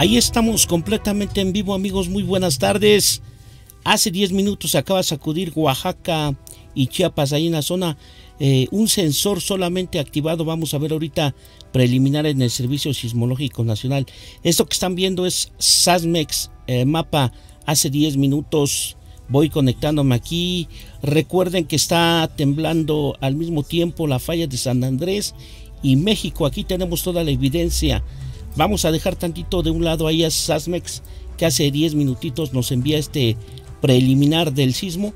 Ahí estamos completamente en vivo, amigos. Muy buenas tardes. Hace 10 minutos acaba de sacudir Oaxaca y Chiapas, ahí en la zona. Eh, un sensor solamente activado, vamos a ver ahorita preliminar en el Servicio Sismológico Nacional. Esto que están viendo es SASMEX eh, mapa hace 10 minutos. Voy conectándome aquí. Recuerden que está temblando al mismo tiempo la falla de San Andrés y México. Aquí tenemos toda la evidencia Vamos a dejar tantito de un lado ahí a Sasmex, que hace 10 minutitos nos envía este preliminar del sismo.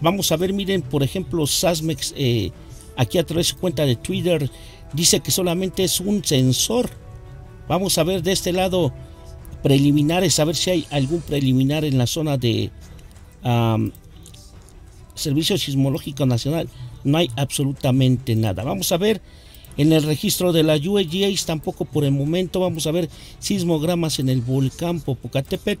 Vamos a ver, miren, por ejemplo, Sasmex, eh, aquí a través de su cuenta de Twitter, dice que solamente es un sensor. Vamos a ver de este lado preliminares, a ver si hay algún preliminar en la zona de Servicio Sismológico Nacional. No hay absolutamente nada. Vamos a ver en el registro de la UEGIS, tampoco por el momento. Vamos a ver sismogramas en el volcán Popocatépetl.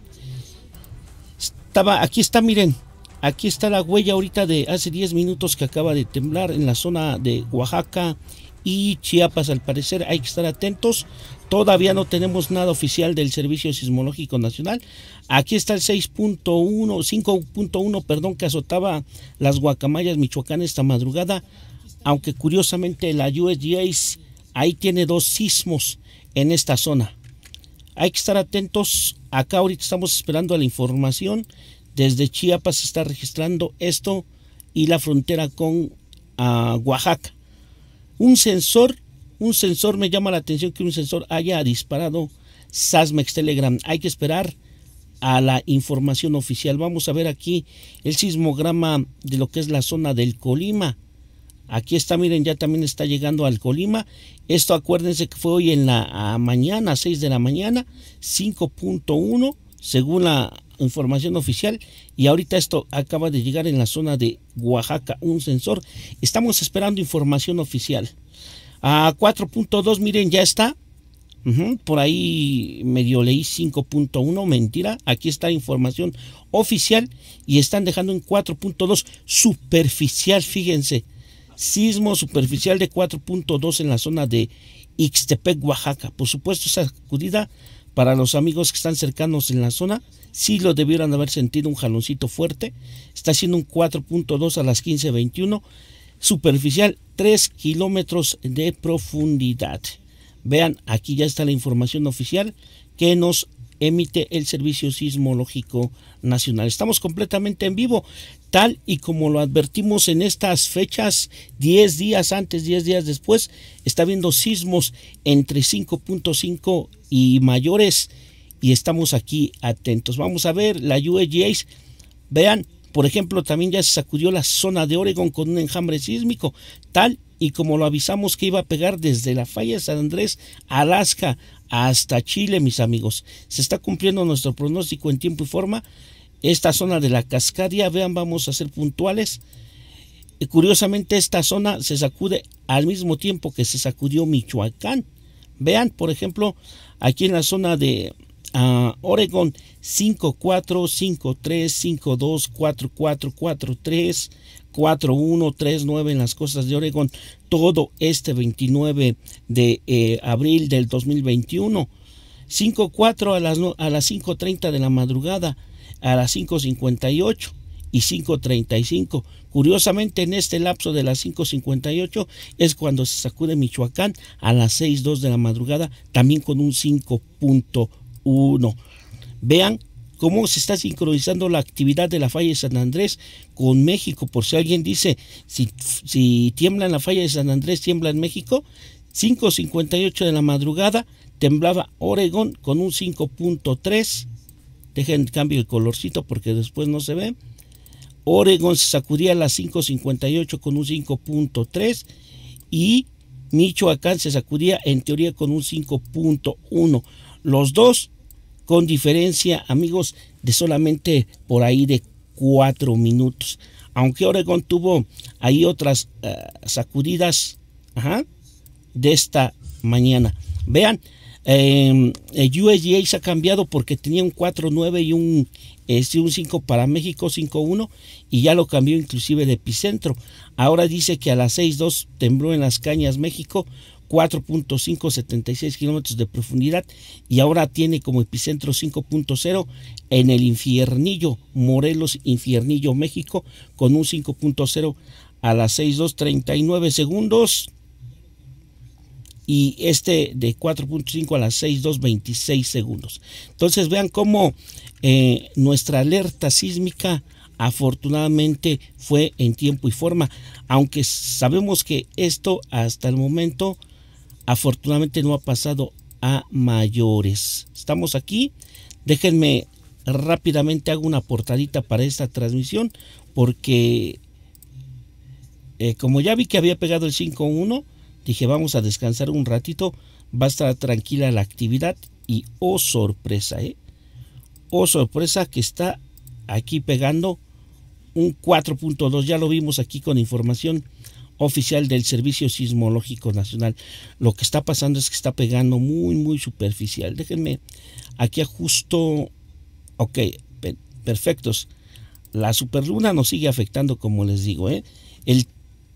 Estaba, aquí está, miren, aquí está la huella ahorita de hace 10 minutos que acaba de temblar en la zona de Oaxaca y Chiapas, al parecer. Hay que estar atentos. Todavía no tenemos nada oficial del Servicio Sismológico Nacional. Aquí está el 6.1, 5.1, perdón, que azotaba las guacamayas michoacán esta madrugada aunque curiosamente la USGS ahí tiene dos sismos en esta zona. Hay que estar atentos, acá ahorita estamos esperando a la información, desde Chiapas se está registrando esto y la frontera con ah, Oaxaca. Un sensor, un sensor, me llama la atención que un sensor haya disparado Sasmex Telegram. Hay que esperar a la información oficial. Vamos a ver aquí el sismograma de lo que es la zona del Colima. Aquí está, miren, ya también está llegando al Colima. Esto acuérdense que fue hoy en la mañana, 6 de la mañana, 5.1, según la información oficial. Y ahorita esto acaba de llegar en la zona de Oaxaca, un sensor. Estamos esperando información oficial. A 4.2, miren, ya está. por ahí medio leí 5.1, mentira. Aquí está información oficial y están dejando en 4.2 superficial, fíjense. Sismo superficial de 4.2 en la zona de Ixtepec, Oaxaca. Por supuesto, esa acudida, para los amigos que están cercanos en la zona, sí lo debieran haber sentido un jaloncito fuerte. Está siendo un 4.2 a las 15.21. Superficial 3 kilómetros de profundidad. Vean, aquí ya está la información oficial que nos emite el Servicio Sismológico Nacional. Estamos completamente en vivo, tal y como lo advertimos en estas fechas, 10 días antes, 10 días después, está habiendo sismos entre 5.5 y mayores y estamos aquí atentos. Vamos a ver la UEGAs. Vean, por ejemplo, también ya se sacudió la zona de Oregon con un enjambre sísmico, tal y como lo avisamos que iba a pegar desde la falla de San Andrés, Alaska, hasta Chile, mis amigos. Se está cumpliendo nuestro pronóstico en tiempo y forma. Esta zona de la Cascadia, vean, vamos a ser puntuales. Y curiosamente, esta zona se sacude al mismo tiempo que se sacudió Michoacán. Vean, por ejemplo, aquí en la zona de 4 ah, Oregon, 5453524443 4139 en las costas de Oregón todo este 29 de eh, abril del 2021. 5.4 a las, a las 5.30 de la madrugada, a las 5.58 y 5.35. Curiosamente, en este lapso de las 5.58 es cuando se sacude Michoacán a las 6.2 de la madrugada, también con un 5.1. Vean cómo se está sincronizando la actividad de la falla de San Andrés con México. Por si alguien dice, si, tiembla en la falla de San Andrés, tiembla en México, 5.58 de la madrugada temblaba Oregón con un 5.3. Dejen cambio el colorcito porque después no se ve. Oregón se sacudía a las 5.58 con un 5.3 y Michoacán se sacudía en teoría con un 5.1. Los dos con diferencia, amigos, de solamente por ahí de cuatro minutos. Aunque Oregon tuvo ahí otras eh, sacudidas de esta mañana. Vean, em, el USGA se ha cambiado porque tenía un 4-9 y un, este, un 5 para México, 5-1, y ya lo cambió inclusive el epicentro. Ahora dice que a las 6-2 tembló en las cañas México, 4.576 kilómetros de profundidad y ahora tiene como epicentro 5.0 en el infiernillo, Morelos, infiernillo, México, con un 5.0 a las 6.239 segundos y este de 4.5 a las 6.226 segundos. Entonces vean cómo eh, nuestra alerta sísmica afortunadamente fue en tiempo y forma, aunque sabemos que esto hasta el momento Afortunadamente no ha pasado a mayores. Estamos aquí. Déjenme rápidamente hago una portadita para esta transmisión porque eh, como ya vi que había pegado el 5-1, dije vamos a descansar un ratito, va a estar tranquila la actividad y oh sorpresa, eh, oh sorpresa que está aquí pegando un 4.2, ya lo vimos aquí con información oficial del Servicio Sismológico Nacional. Lo que está pasando es que está pegando muy, muy superficial. Déjenme, aquí ajusto, ok, perfectos. La superluna nos sigue afectando, como les digo. ¿eh? El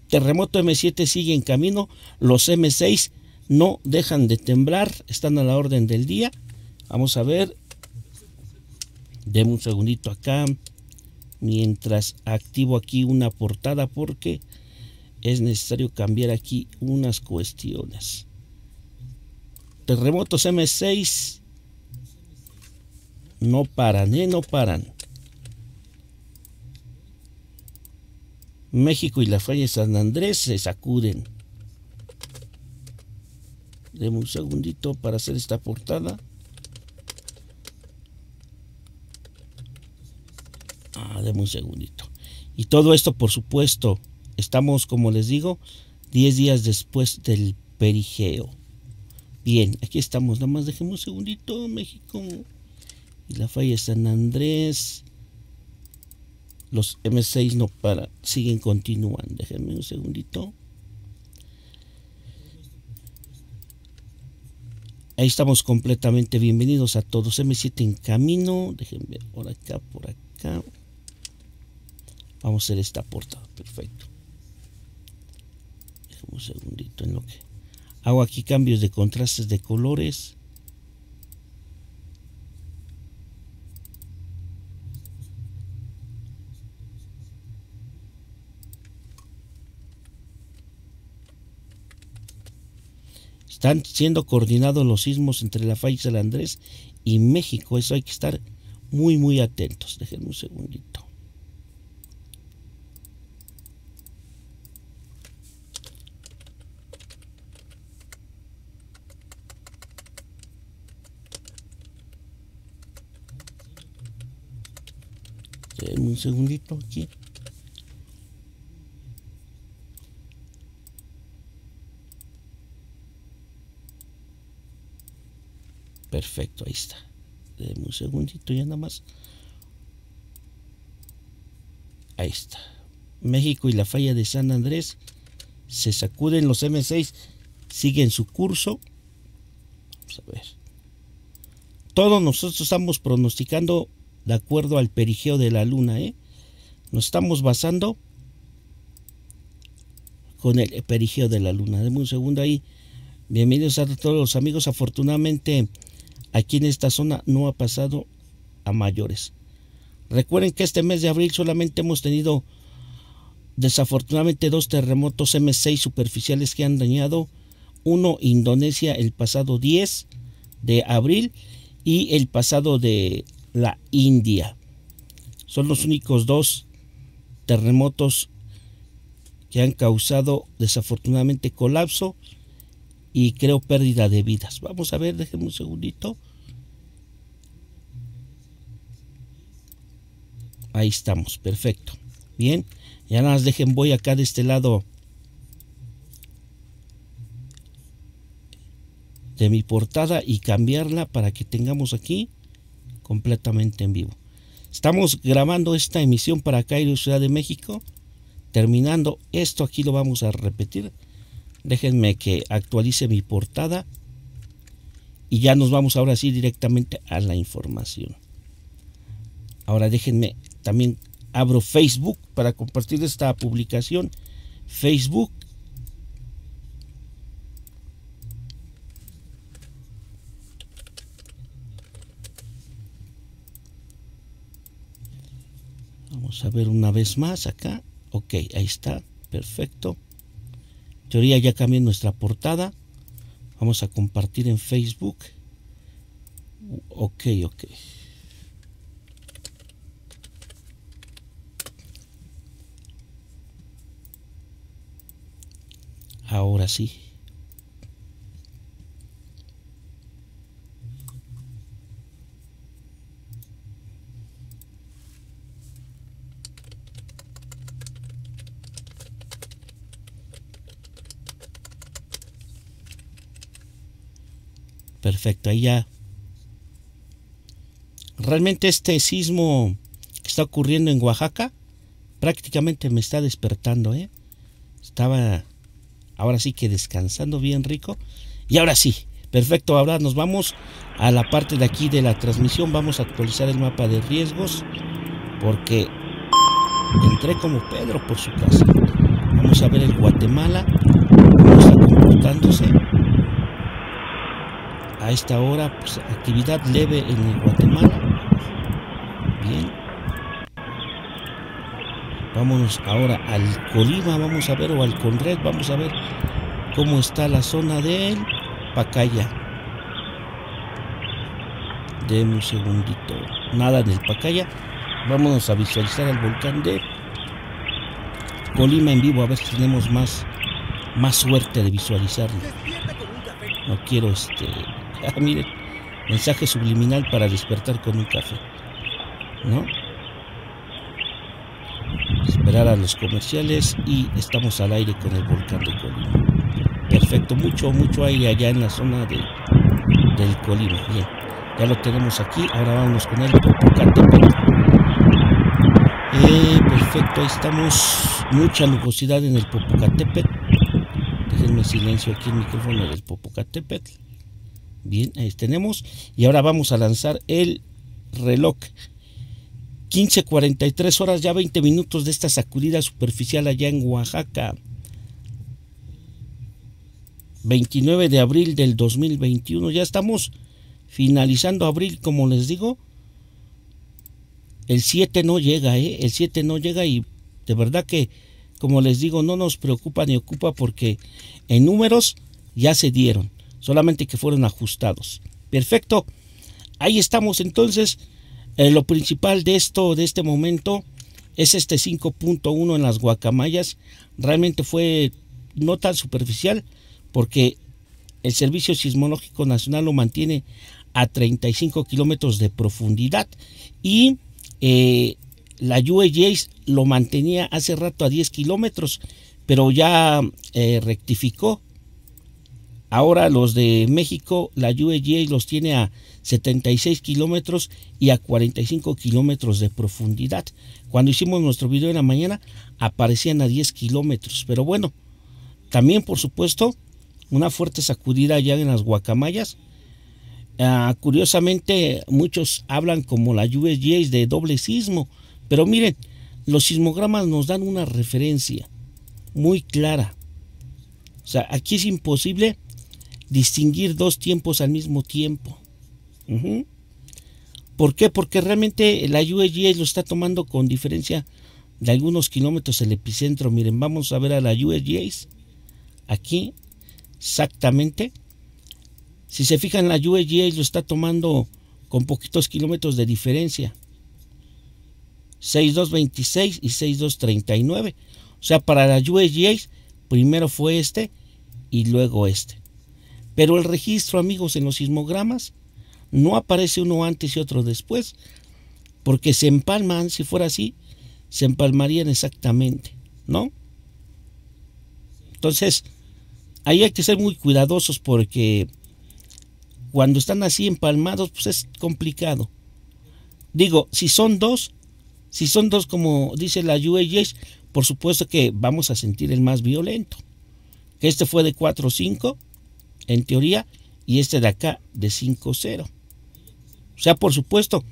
terremoto M7 sigue en camino, los M6 no dejan de temblar, están a la orden del día. Vamos a ver, deme un segundito acá, mientras activo aquí una portada porque es necesario cambiar aquí unas cuestiones. Terremotos M6 no paran, ¿eh? No paran. México y la falla San Andrés se sacuden. Deme un segundito para hacer esta portada. Ah, demos un segundito. Y todo esto, por supuesto, Estamos, como les digo, 10 días después del perigeo. Bien, aquí estamos. Nada más dejemos un segundito, México. Y la falla San Andrés. Los M6 no para, siguen continúan. Déjenme un segundito. Ahí estamos completamente bienvenidos a todos. M7 en camino. Déjenme por acá, por acá. Vamos a hacer esta puerta. Perfecto un segundito en lo que hago aquí cambios de contrastes de colores están siendo coordinados los sismos entre la falla San Andrés y México. Eso hay que estar muy, muy atentos. Déjenme un segundito. Espérenme un segundito aquí. Perfecto, ahí está. Denme un segundito ya nada más. Ahí está. México y la falla de San Andrés se sacuden los M6, siguen su curso. Vamos a ver. Todos nosotros estamos pronosticando de acuerdo al perigeo de la luna. ¿eh? Nos estamos basando con el perigeo de la luna. Deme un segundo ahí. Bienvenidos a todos los amigos. Afortunadamente aquí en esta zona no ha pasado a mayores. Recuerden que este mes de abril solamente hemos tenido desafortunadamente dos terremotos M6 superficiales que han dañado. Uno Indonesia el pasado 10 de abril y el pasado de la India. Son los únicos dos terremotos que han causado desafortunadamente colapso y creo pérdida de vidas. Vamos a ver, déjenme un segundito. Ahí estamos, perfecto. Bien, ya nada más dejen, voy acá de este lado de mi portada y cambiarla para que tengamos aquí completamente en vivo. Estamos grabando esta emisión para Cairo, Ciudad de México. Terminando esto, aquí lo vamos a repetir. Déjenme que actualice mi portada. Y ya nos vamos ahora sí directamente a la información. Ahora déjenme también abro Facebook para compartir esta publicación. Facebook a ver una vez más acá. Ok, ahí está. Perfecto. Teoría ya cambié nuestra portada. Vamos a compartir en Facebook. Ok, ok. Ahora sí. Perfecto, ahí ya. Realmente este sismo que está ocurriendo en Oaxaca prácticamente me está despertando, ¿eh? Estaba ahora sí que descansando bien rico. Y ahora sí, perfecto, ahora nos vamos a la parte de aquí de la transmisión. Vamos a actualizar el mapa de riesgos porque entré como Pedro por su casa. Vamos a ver el Guatemala, cómo está esta hora pues, actividad leve en Guatemala. Bien. Vámonos ahora al Colima, vamos a ver, o al Conred, vamos a ver cómo está la zona del Pacaya. Deme un segundito. Nada del Pacaya. Vámonos a visualizar el volcán de Colima en vivo, a ver si tenemos más, más suerte de visualizarlo. No quiero este, ah, miren, mensaje subliminal para despertar con un café, ¿no? Esperar a los comerciales y estamos al aire con el volcán de Colima. Perfecto, mucho, mucho aire allá en la zona del Colima. Bien, ya lo tenemos aquí, ahora vamos con el eh, perfecto, ahí estamos. Mucha nubosidad en el Popocatépetl. Déjenme silencio aquí el micrófono del Popocatépetl. Bien, ahí tenemos. Y ahora vamos a lanzar el reloj. 15.43 horas, ya 20 minutos de esta sacudida superficial allá en Oaxaca. 29 de abril del 2021. Ya estamos finalizando abril, como les digo. El 7 no llega, ¿eh? El 7 no llega y de verdad que, como les digo, no nos preocupa ni ocupa porque en números ya se dieron solamente que fueron ajustados. Perfecto. Ahí estamos entonces. Eh, lo principal de esto, de este momento, es este 5.1 en las guacamayas. Realmente fue no tan superficial porque el Servicio Sismológico Nacional lo mantiene a 35 kilómetros de profundidad y eh, la uej lo mantenía hace rato a 10 kilómetros, pero ya eh, rectificó Ahora los de México, la y los tiene a 76 kilómetros y a 45 kilómetros de profundidad. Cuando hicimos nuestro video en la mañana, aparecían a 10 kilómetros. Pero bueno, también por supuesto, una fuerte sacudida allá en las guacamayas. Ah, curiosamente, muchos hablan como la es de doble sismo. Pero miren, los sismogramas nos dan una referencia muy clara. O sea, aquí es imposible distinguir dos tiempos al mismo tiempo. ¿Por qué? Porque realmente la USGS lo está tomando con diferencia de algunos kilómetros el epicentro. Miren, vamos a ver a la USGS. Aquí, exactamente. Si se fijan, la USGS lo está tomando con poquitos kilómetros de diferencia. 6226 y 6239. O sea, para la USGS, primero fue este y luego este. Pero el registro, amigos, en los sismogramas no aparece uno antes y otro después, porque se empalman, si fuera así, se empalmarían exactamente, ¿no? Entonces, ahí hay que ser muy cuidadosos porque cuando están así empalmados, pues es complicado. Digo, si son dos, si son dos como dice la UAJ, por supuesto que vamos a sentir el más violento. este fue de 4 o 5, en teoría y este de acá de 5.0. O sea, por supuesto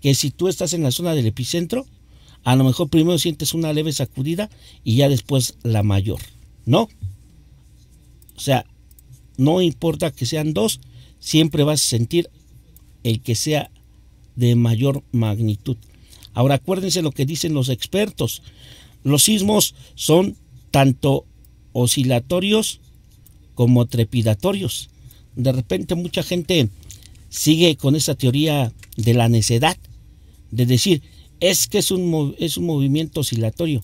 que si tú estás en la zona del epicentro, a lo mejor primero sientes una leve sacudida y ya después la mayor, ¿no? O sea, no importa que sean dos, siempre vas a sentir el que sea de mayor magnitud. Ahora acuérdense lo que dicen los expertos. Los sismos son tanto oscilatorios como trepidatorios. De repente mucha gente sigue con esa teoría de la necedad, de decir, es que es un, es un movimiento oscilatorio.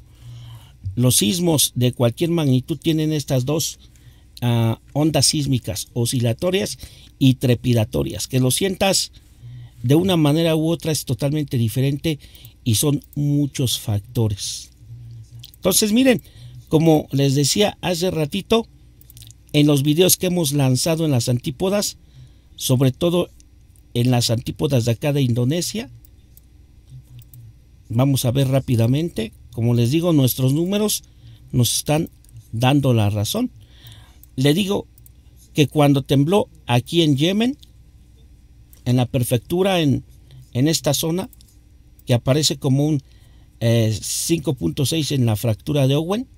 Los sismos de cualquier magnitud tienen estas dos ah, ondas sísmicas, oscilatorias y trepidatorias. Que lo sientas de una manera u otra es totalmente diferente y son muchos factores. Entonces miren, como les decía hace ratito, en los videos que hemos lanzado en las antípodas, sobre todo en las antípodas de acá de Indonesia. Vamos a ver rápidamente, como les digo, nuestros números nos están dando la razón. Le digo que cuando tembló aquí en Yemen, en la prefectura, en, en esta zona, que aparece como un 5.6 eh, en la fractura de Owen,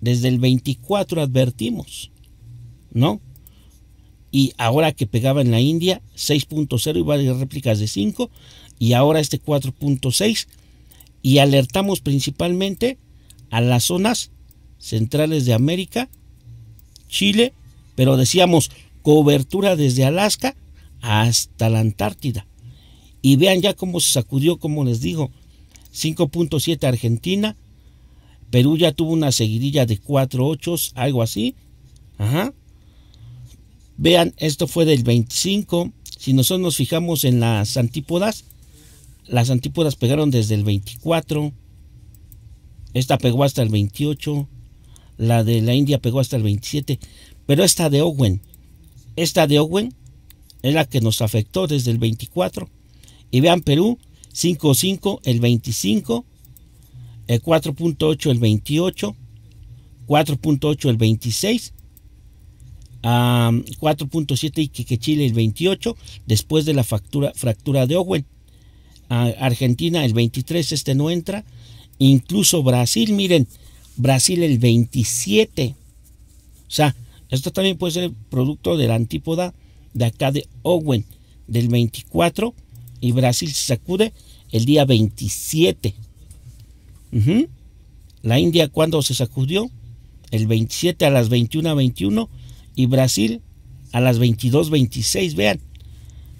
desde el 24 advertimos ¿no? Y ahora que pegaba en la India, 6.0 y varias réplicas de 5, y ahora este 4.6, y alertamos principalmente a las zonas centrales de América, Chile, pero decíamos cobertura desde Alaska hasta la Antártida. Y vean ya cómo se sacudió, como les digo, 5.7 Argentina, Perú ya tuvo una seguidilla de 4.8, algo así. Ajá. Vean, esto fue del 25. Si nosotros nos fijamos en las antípodas, las antípodas pegaron desde el 24. Esta pegó hasta el 28. La de la India pegó hasta el 27. Pero esta de Owen, esta de Owen es la que nos afectó desde el 24. Y vean Perú, 5.5 el 25, eh, el 4.8 el 28, 4.8 el 26 4.7 y que Chile el 28 después de la factura, fractura de Owen. Argentina el 23, este no entra. Incluso Brasil, miren, Brasil el 27. O sea, esto también puede ser producto de la antípoda de acá de Owen del 24 y Brasil se sacude el día 27. La India cuando se sacudió el 27 a las 21 21 y Brasil a las 22.26. Vean,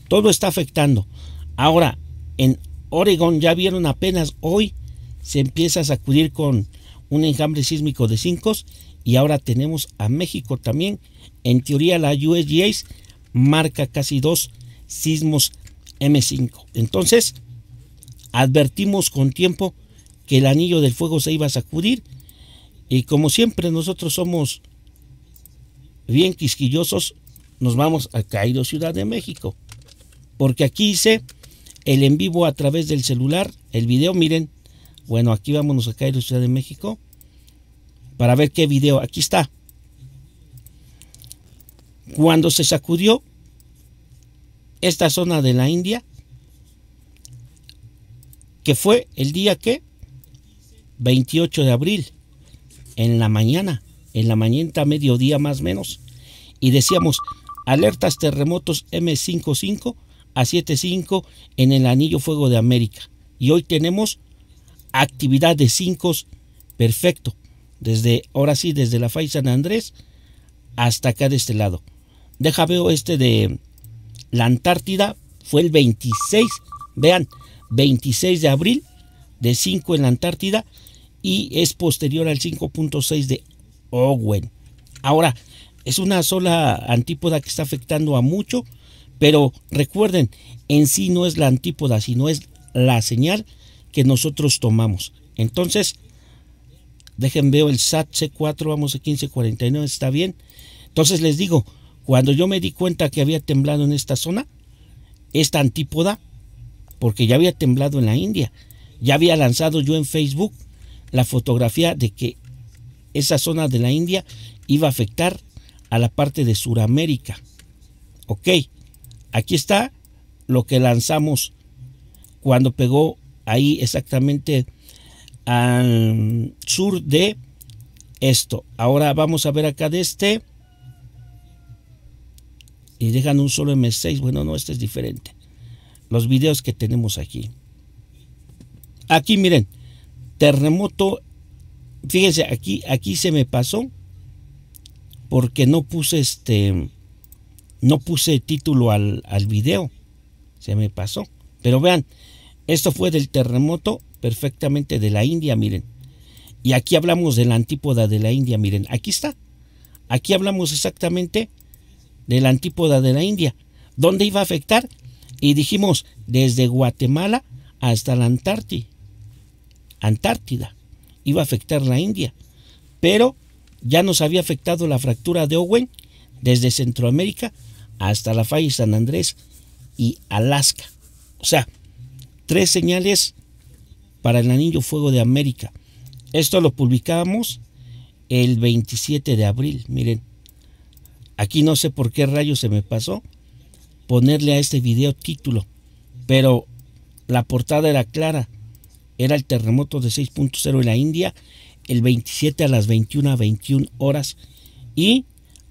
todo está afectando. Ahora, en Oregon ya vieron apenas hoy se empieza a sacudir con un enjambre sísmico de 5 y ahora tenemos a México también. En teoría la USGS marca casi dos sismos M5. Entonces, advertimos con tiempo que el anillo del fuego se iba a sacudir y como siempre nosotros somos bien quisquillosos, nos vamos a Cairo, Ciudad de México. Porque aquí hice el en vivo a través del celular, el video, miren. Bueno, aquí vámonos a Cairo, Ciudad de México, para ver qué video. Aquí está. Cuando se sacudió esta zona de la India, que fue el día que 28 de abril en la mañana en la mañana, mediodía más o menos, y decíamos alertas terremotos M55 a 75 en el anillo fuego de América. Y hoy tenemos actividad de 5 perfecto, desde ahora sí, desde la FAI San Andrés hasta acá de este lado. Deja veo este de la Antártida, fue el 26, vean, 26 de abril de 5 en la Antártida y es posterior al 5.6 de Owen. Ahora, es una sola antípoda que está afectando a mucho, pero recuerden, en sí no es la antípoda, sino es la señal que nosotros tomamos. Entonces, dejen veo el SAT C4, vamos a 1549, está bien. Entonces les digo, cuando yo me di cuenta que había temblado en esta zona, esta antípoda, porque ya había temblado en la India, ya había lanzado yo en Facebook la fotografía de que esa zona de la India iba a afectar a la parte de Sudamérica. Ok, aquí está lo que lanzamos cuando pegó ahí exactamente al sur de esto. Ahora vamos a ver acá de este. Y dejan un solo M6. Bueno, no, este es diferente. Los videos que tenemos aquí. Aquí miren, terremoto fíjense, aquí, aquí se me pasó porque no puse este, no puse título al, al video. Se me pasó. Pero vean, esto fue del terremoto perfectamente de la India, miren. Y aquí hablamos de la antípoda de la India, miren, aquí está. Aquí hablamos exactamente de la antípoda de la India. ¿Dónde iba a afectar? Y dijimos, desde Guatemala hasta la Antártida. Antártida iba a afectar la India, pero ya nos había afectado la fractura de Owen desde Centroamérica hasta la falla San Andrés y Alaska. O sea, tres señales para el anillo fuego de América. Esto lo publicamos el 27 de abril. Miren, aquí no sé por qué rayo se me pasó ponerle a este video título, pero la portada era clara era el terremoto de 6.0 en la India, el 27 a las 21, 21 horas. Y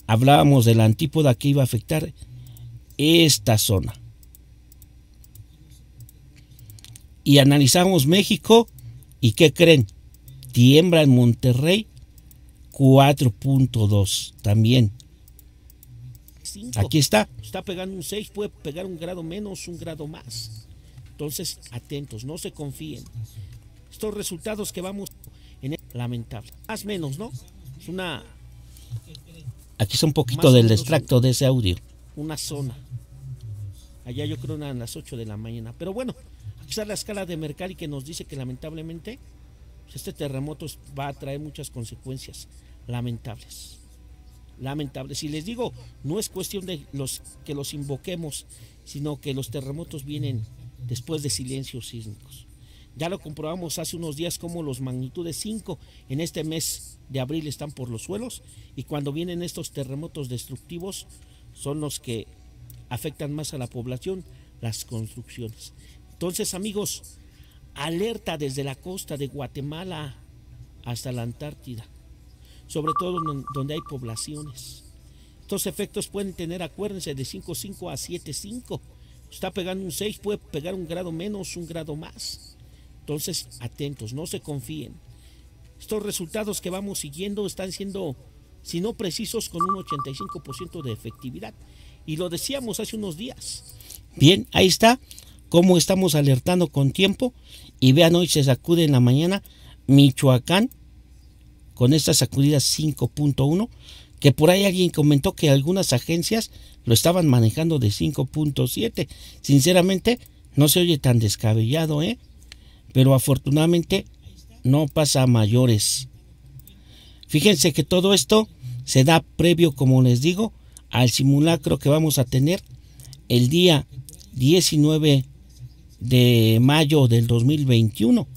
hablábamos de la antípoda que iba a afectar esta zona. Y analizamos México y ¿qué creen? Tiembla en Monterrey 4.2 también. Aquí está. Está pegando un 6, puede pegar un grado menos, un grado más. Entonces, atentos, no se confíen. Estos resultados que vamos en el lamentable. Más menos, ¿no? Es una... Aquí es un poquito del extracto de ese audio. Una zona. Allá yo creo eran las 8 de la mañana. Pero bueno, aquí está la escala de Mercari que nos dice que lamentablemente pues, este terremoto va a traer muchas consecuencias lamentables. Lamentables. Y les digo, no es cuestión de los que los invoquemos, sino que los terremotos vienen después de silencios sísmicos. Ya lo comprobamos hace unos días como los magnitudes 5 en este mes de abril están por los suelos y cuando vienen estos terremotos destructivos son los que afectan más a la población, las construcciones. Entonces amigos, alerta desde la costa de Guatemala hasta la Antártida, sobre todo donde hay poblaciones. Estos efectos pueden tener, acuérdense, de 5.5 a 7.5 está pegando un 6, puede pegar un grado menos, un grado más. Entonces, atentos, no se confíen. Estos resultados que vamos siguiendo están siendo, si no precisos, con un 85% de efectividad. Y lo decíamos hace unos días. Bien, ahí está, cómo estamos alertando con tiempo. Y vean, hoy se sacude en la mañana Michoacán con esta sacudida 5.1 que por ahí alguien comentó que algunas agencias lo estaban manejando de 5.7. Sinceramente, no se oye tan descabellado, ¿eh? Pero afortunadamente no pasa a mayores. Fíjense que todo esto se da previo, como les digo, al simulacro que vamos a tener el día 19 de mayo del 2021.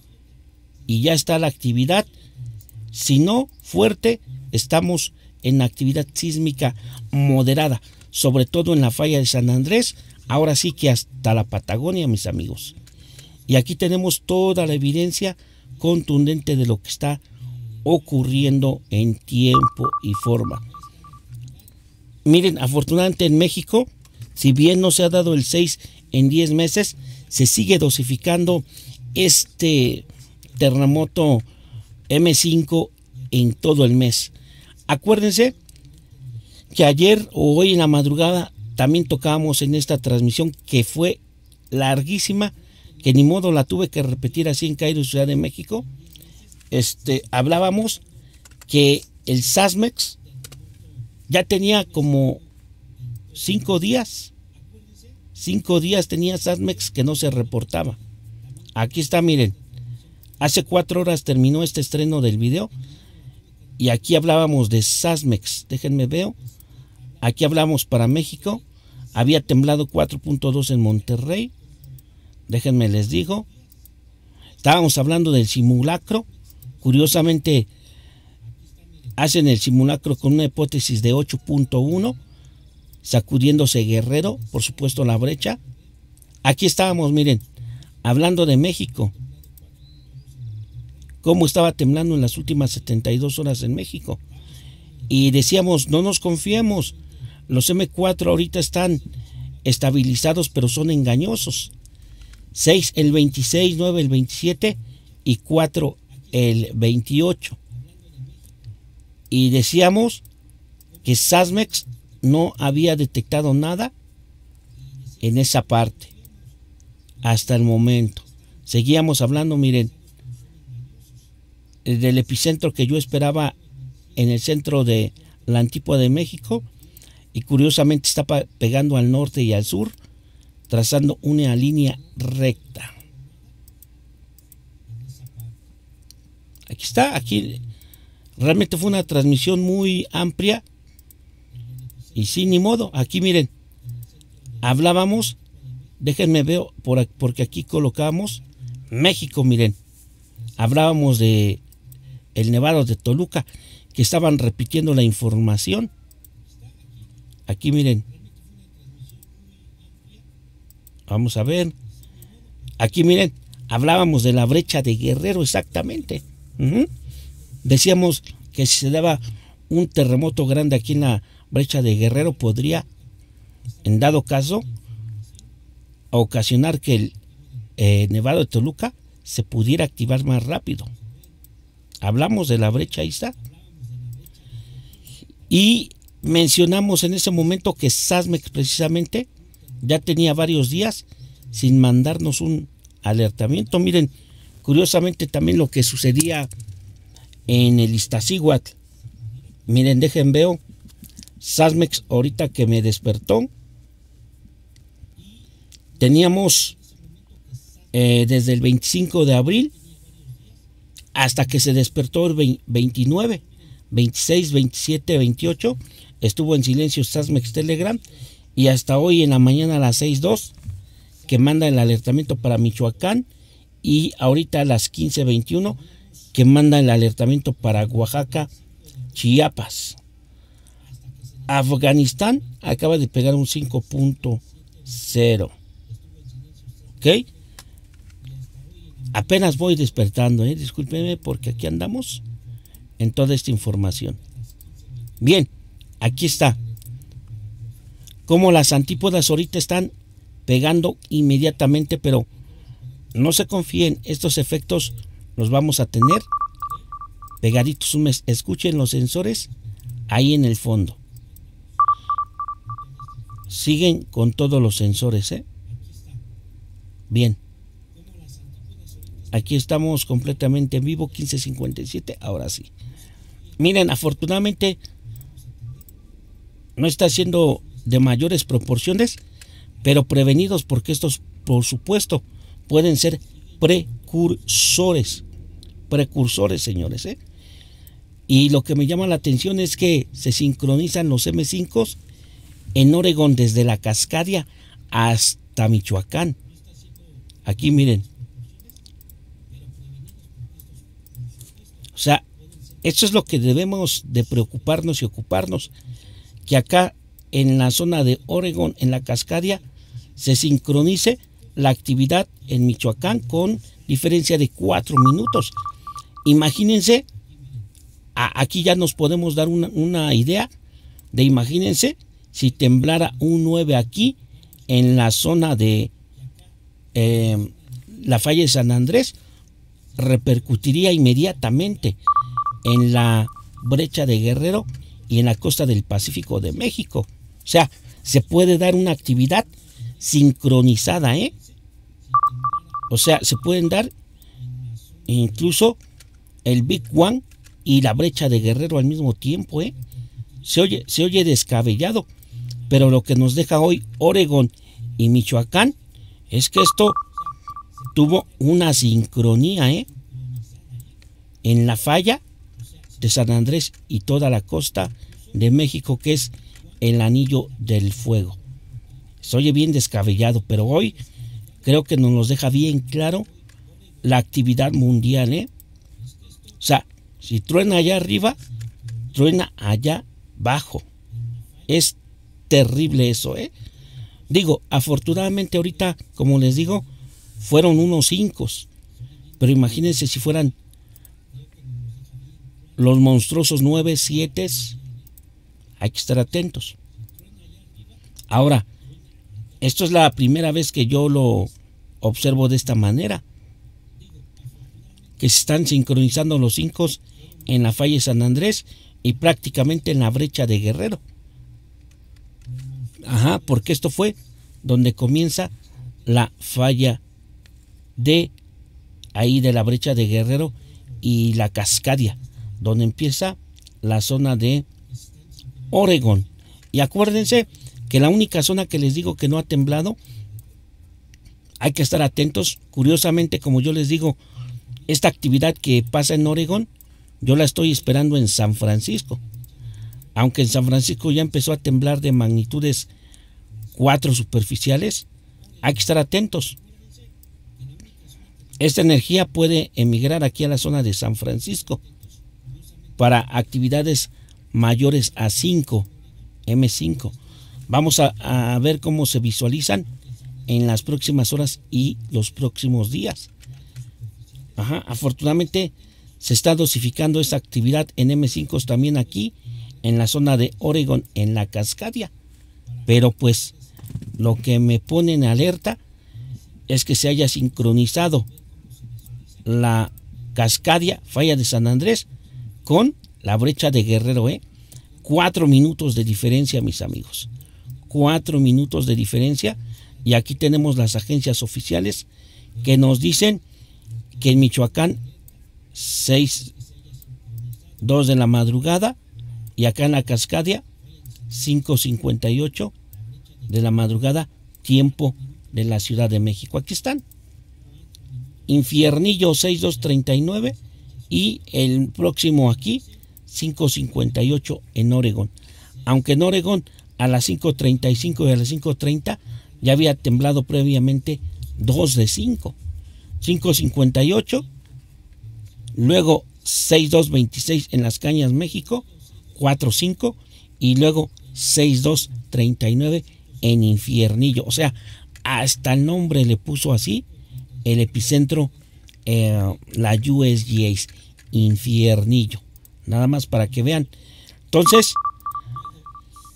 Y ya está la actividad. Si no fuerte, estamos en actividad sísmica moderada, sobre todo en la falla de San Andrés, ahora sí que hasta la Patagonia, mis amigos. Y aquí tenemos toda la evidencia contundente de lo que está ocurriendo en tiempo y forma. Miren, afortunadamente en México, si bien no se ha dado el 6 en 10 meses, se sigue dosificando este terremoto M5 en todo el mes. Acuérdense que ayer o hoy en la madrugada también tocábamos en esta transmisión que fue larguísima, que ni modo la tuve que repetir así en Cairo, Ciudad de México. Este, hablábamos que el SASMEX ya tenía como cinco días, cinco días tenía SASMEX que no se reportaba. Aquí está, miren, hace cuatro horas terminó este estreno del video y aquí hablábamos de Sasmex, déjenme veo. Aquí hablamos para México. Había temblado 4.2 en Monterrey. Déjenme les digo. Estábamos hablando del simulacro. Curiosamente, hacen el simulacro con una hipótesis de 8.1, sacudiéndose Guerrero, por supuesto la brecha. Aquí estábamos, miren, hablando de México cómo estaba temblando en las últimas 72 horas en México. Y decíamos, no nos confiemos, los M4 ahorita están estabilizados, pero son engañosos. 6 el 26, 9 el 27 y 4 el 28. Y decíamos que Sasmex no había detectado nada en esa parte hasta el momento. Seguíamos hablando, miren, eh, del epicentro que yo esperaba en el centro de la Antípoda de México y curiosamente está pegando al norte y al sur, trazando una línea recta. Aquí está, aquí realmente fue una transmisión muy amplia y sin ni modo, aquí miren, hablábamos, déjenme ver, porque aquí colocamos México, miren, hablábamos de el Nevado de Toluca, que estaban repitiendo la información. Aquí miren. Vamos a ver. Aquí miren, hablábamos de la brecha de Guerrero exactamente. Decíamos que si se daba un terremoto grande aquí en la brecha de Guerrero podría, en dado caso, ocasionar que el eh, Nevado de Toluca se pudiera activar más rápido. Hablamos de la brecha ahí está. Y mencionamos en ese momento que SASMEX precisamente ya tenía varios días sin mandarnos un alertamiento. Miren, curiosamente también lo que sucedía en el Iztaccíhuatl. Miren, dejen veo. Sasmex ahorita que me despertó. Teníamos eh, desde el 25 de abril hasta que se despertó el 29, 26, 27, 28. Estuvo en silencio Sasmex Telegram y hasta hoy en la mañana a las 6.02 que manda el alertamiento para Michoacán y ahorita a las 15.21 que manda el alertamiento para Oaxaca, Chiapas. Afganistán acaba de pegar un 5.0. ¿Ok? Apenas voy despertando, ¿eh? discúlpeme porque aquí andamos en toda esta información. Bien, aquí está. Como las antípodas ahorita están pegando inmediatamente, pero no se confíen, estos efectos los vamos a tener pegaditos. Escuchen los sensores ahí en el fondo. Siguen con todos los sensores, ¿eh? Bien. Aquí estamos completamente en vivo, 1557, ahora sí. Miren, afortunadamente no está siendo de mayores proporciones, pero prevenidos porque estos, por supuesto, pueden ser precursores. Precursores, señores. ¿eh? Y lo que me llama la atención es que se sincronizan los M5 en Oregón desde la Cascadia hasta Michoacán. Aquí miren, O sea, esto es lo que debemos de preocuparnos y ocuparnos, que acá en la zona de Oregón, en la Cascadia, se sincronice la actividad en Michoacán con diferencia de cuatro minutos. Imagínense, aquí ya nos podemos dar una, idea de imagínense si temblara un 9 aquí en la zona de eh, la falla de San Andrés repercutiría inmediatamente en la brecha de Guerrero y en la costa del Pacífico de México. O sea, se puede dar una actividad sincronizada, ¿eh? O sea, se pueden dar incluso el Big One y la brecha de Guerrero al mismo tiempo, ¿eh? Se oye, se oye descabellado, pero lo que nos deja hoy Oregón y Michoacán es que esto tuvo una sincronía ¿eh? en la falla de San Andrés y toda la costa de México, que es el anillo del fuego. Se oye bien descabellado, pero hoy creo que nos deja bien claro la actividad mundial. ¿eh? O sea, si truena allá arriba, truena allá abajo. Es terrible eso, ¿eh? Digo, afortunadamente ahorita, como les digo, fueron unos cinco. Pero imagínense si fueran los monstruosos nueve, siete. Hay que estar atentos. Ahora, esto es la primera vez que yo lo observo de esta manera. Que se están sincronizando los cinco en la falla de San Andrés y prácticamente en la brecha de Guerrero. Ajá, porque esto fue donde comienza la falla de ahí de la brecha de Guerrero y la Cascadia, donde empieza la zona de Oregón. Y acuérdense que la única zona que les digo que no ha temblado, hay que estar atentos. Curiosamente, como yo les digo, esta actividad que pasa en Oregón, yo la estoy esperando en San Francisco. Aunque en San Francisco ya empezó a temblar de magnitudes Cuatro superficiales, hay que estar atentos esta energía puede emigrar aquí a la zona de San Francisco para actividades mayores a 5, M5. Vamos a, ver cómo se visualizan en las próximas horas y los próximos días. Ajá, afortunadamente se está dosificando esta actividad en M5 también aquí en la zona de Oregon en la Cascadia. Pero pues lo que me pone en alerta es que se haya sincronizado la Cascadia, Falla de San Andrés, con la brecha de Guerrero, ¿eh? Cuatro minutos de diferencia, mis amigos. Cuatro minutos de diferencia. Y aquí tenemos las agencias oficiales que nos dicen que en Michoacán 6, 2 de la madrugada y acá en la Cascadia 5.58 de la madrugada, tiempo de la Ciudad de México. Aquí están Infiernillo 6239 y el próximo aquí 558 en Oregón. Aunque en Oregón a las 5.35 y a las 5.30 ya había temblado previamente 2 de 5. 5.58, luego 6.226 en las Cañas, México, 4.5 y luego 6.239 en Infiernillo. O sea, hasta el nombre le puso así el epicentro, eh, la USGS infiernillo. Nada más para que vean. Entonces,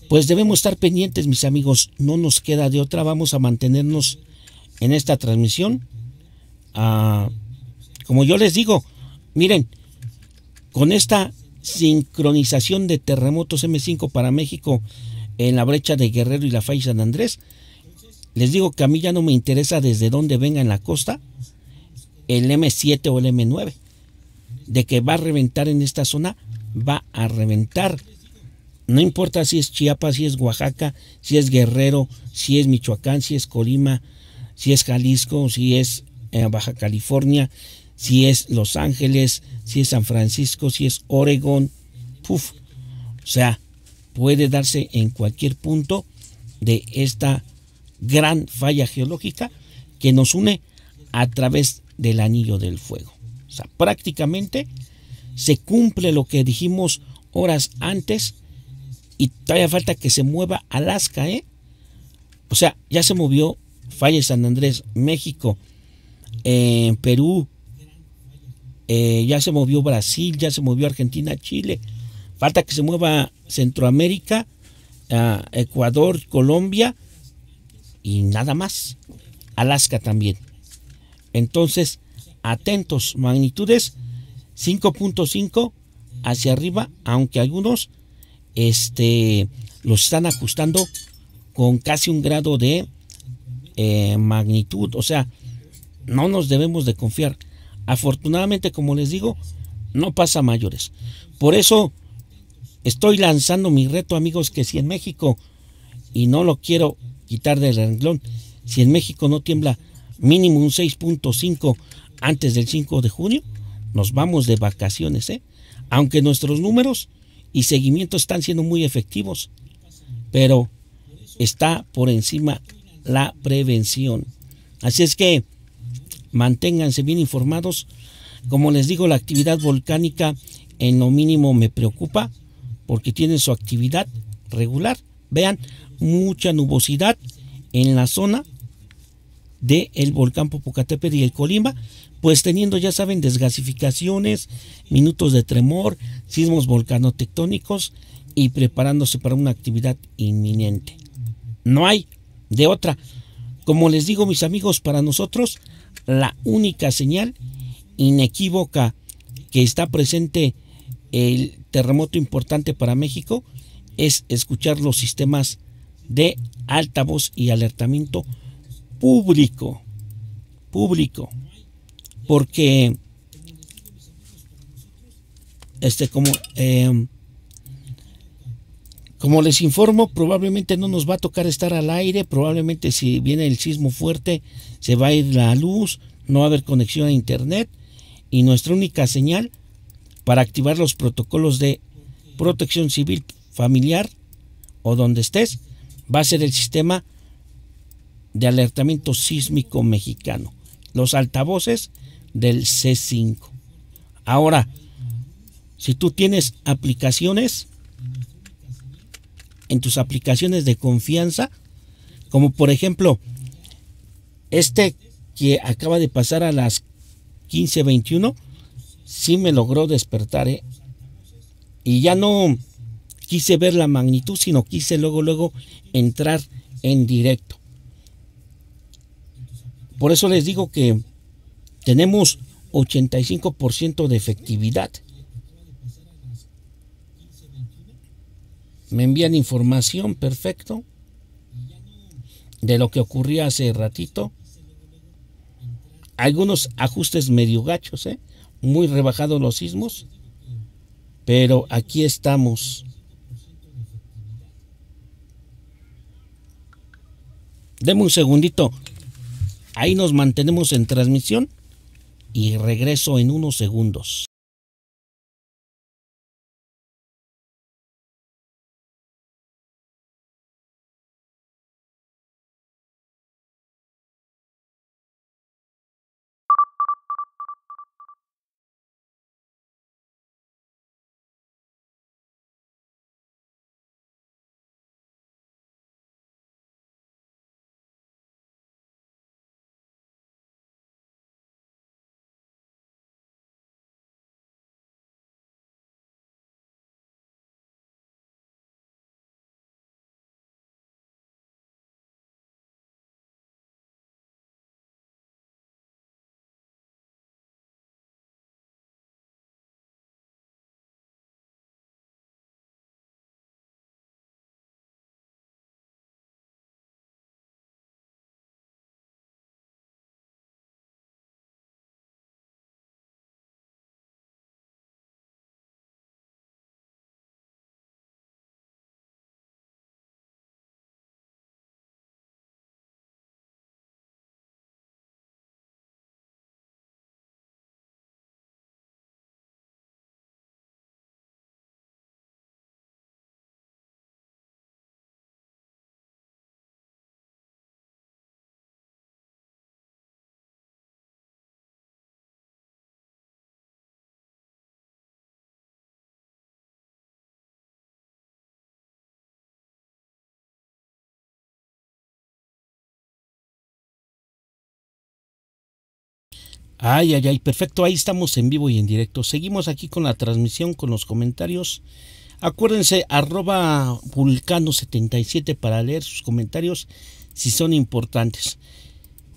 pues debemos estar pendientes, mis amigos. No nos queda de otra. Vamos a mantenernos en esta transmisión. Ah, como yo les digo, miren, con esta sincronización de terremotos M5 para México en la brecha de Guerrero y la FAI San Andrés, les digo que a mí ya no me interesa desde dónde venga en la costa el M7 o el M9. De que va a reventar en esta zona, va a reventar. No importa si es Chiapas, si es Oaxaca, si es Guerrero, si es Michoacán, si es Colima, si es Jalisco, si es eh, Baja California, si es Los Ángeles, si es San Francisco, si es Oregón. O sea, puede darse en cualquier punto de esta gran falla geológica que nos une a través del anillo del fuego. O sea, prácticamente se cumple lo que dijimos horas antes y todavía falta que se mueva Alaska, ¿eh? O sea, ya se movió Falla San Andrés, México, en eh, Perú, eh, ya se movió Brasil, ya se movió Argentina, Chile. Falta que se mueva Centroamérica, ah, Ecuador, Colombia y nada más. Alaska también. Entonces, atentos, magnitudes 5.5 hacia arriba, aunque algunos este, los están ajustando con casi un grado de eh, magnitud. O sea, no nos debemos de confiar. Afortunadamente, como les digo, no pasa mayores. Por eso estoy lanzando mi reto, amigos, que si en México, y no lo quiero quitar del renglón. Si en México no tiembla mínimo un 6.5 antes del 5 de junio, nos vamos de vacaciones, ¿eh? Aunque nuestros números y seguimiento están siendo muy efectivos, pero está por encima la prevención. Así es que manténganse bien informados. Como les digo, la actividad volcánica en lo mínimo me preocupa porque tiene su actividad regular. Vean, mucha nubosidad en la zona del volcán Popocatépetl y el colima pues teniendo, ya saben, desgasificaciones, minutos de tremor, sismos volcanotectónicos y preparándose para una actividad inminente. No hay de otra. Como les digo, mis amigos, para nosotros la única señal inequívoca que está presente el terremoto importante para México es escuchar los sistemas de altavoz y alertamiento público. Público. Porque, este, como, em, como les informo, probablemente no nos va a tocar estar al aire. Probablemente si viene el sismo fuerte, se va a ir la luz, no va a haber conexión a internet. Y nuestra única señal para activar los protocolos de protección civil familiar o donde estés va a ser el sistema de alertamiento sísmico mexicano, los altavoces del C5. Ahora, si tú tienes aplicaciones, en tus aplicaciones de confianza, como por ejemplo este que acaba de pasar a las 15.21, sí me logró despertar, ¿eh? Y ya no, quise ver la magnitud, sino quise luego, luego entrar en directo. Por eso les digo que tenemos 85% de efectividad. Me envían información, perfecto, de lo que ocurría hace ratito. Algunos ajustes medio gachos, ¿eh? muy rebajados los sismos, pero aquí estamos. Deme un segundito. Ahí nos mantenemos en transmisión y regreso en unos segundos. Ay, ay, ay, perfecto, ahí estamos en vivo y en directo. Seguimos aquí con la transmisión, con los comentarios. Acuérdense, arroba vulcano77 para leer sus comentarios si son importantes.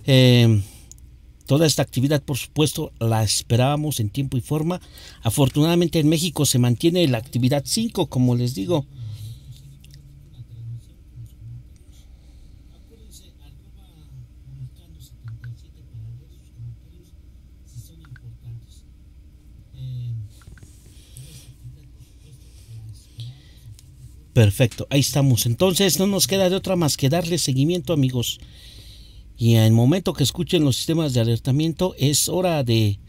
Em, toda esta actividad, por supuesto, la esperábamos en tiempo y forma. Afortunadamente en México se mantiene la actividad 5, como les digo, Perfecto, ahí estamos. Entonces no nos queda de otra más que darle seguimiento, amigos. Y en el momento que escuchen los sistemas de alertamiento, es hora de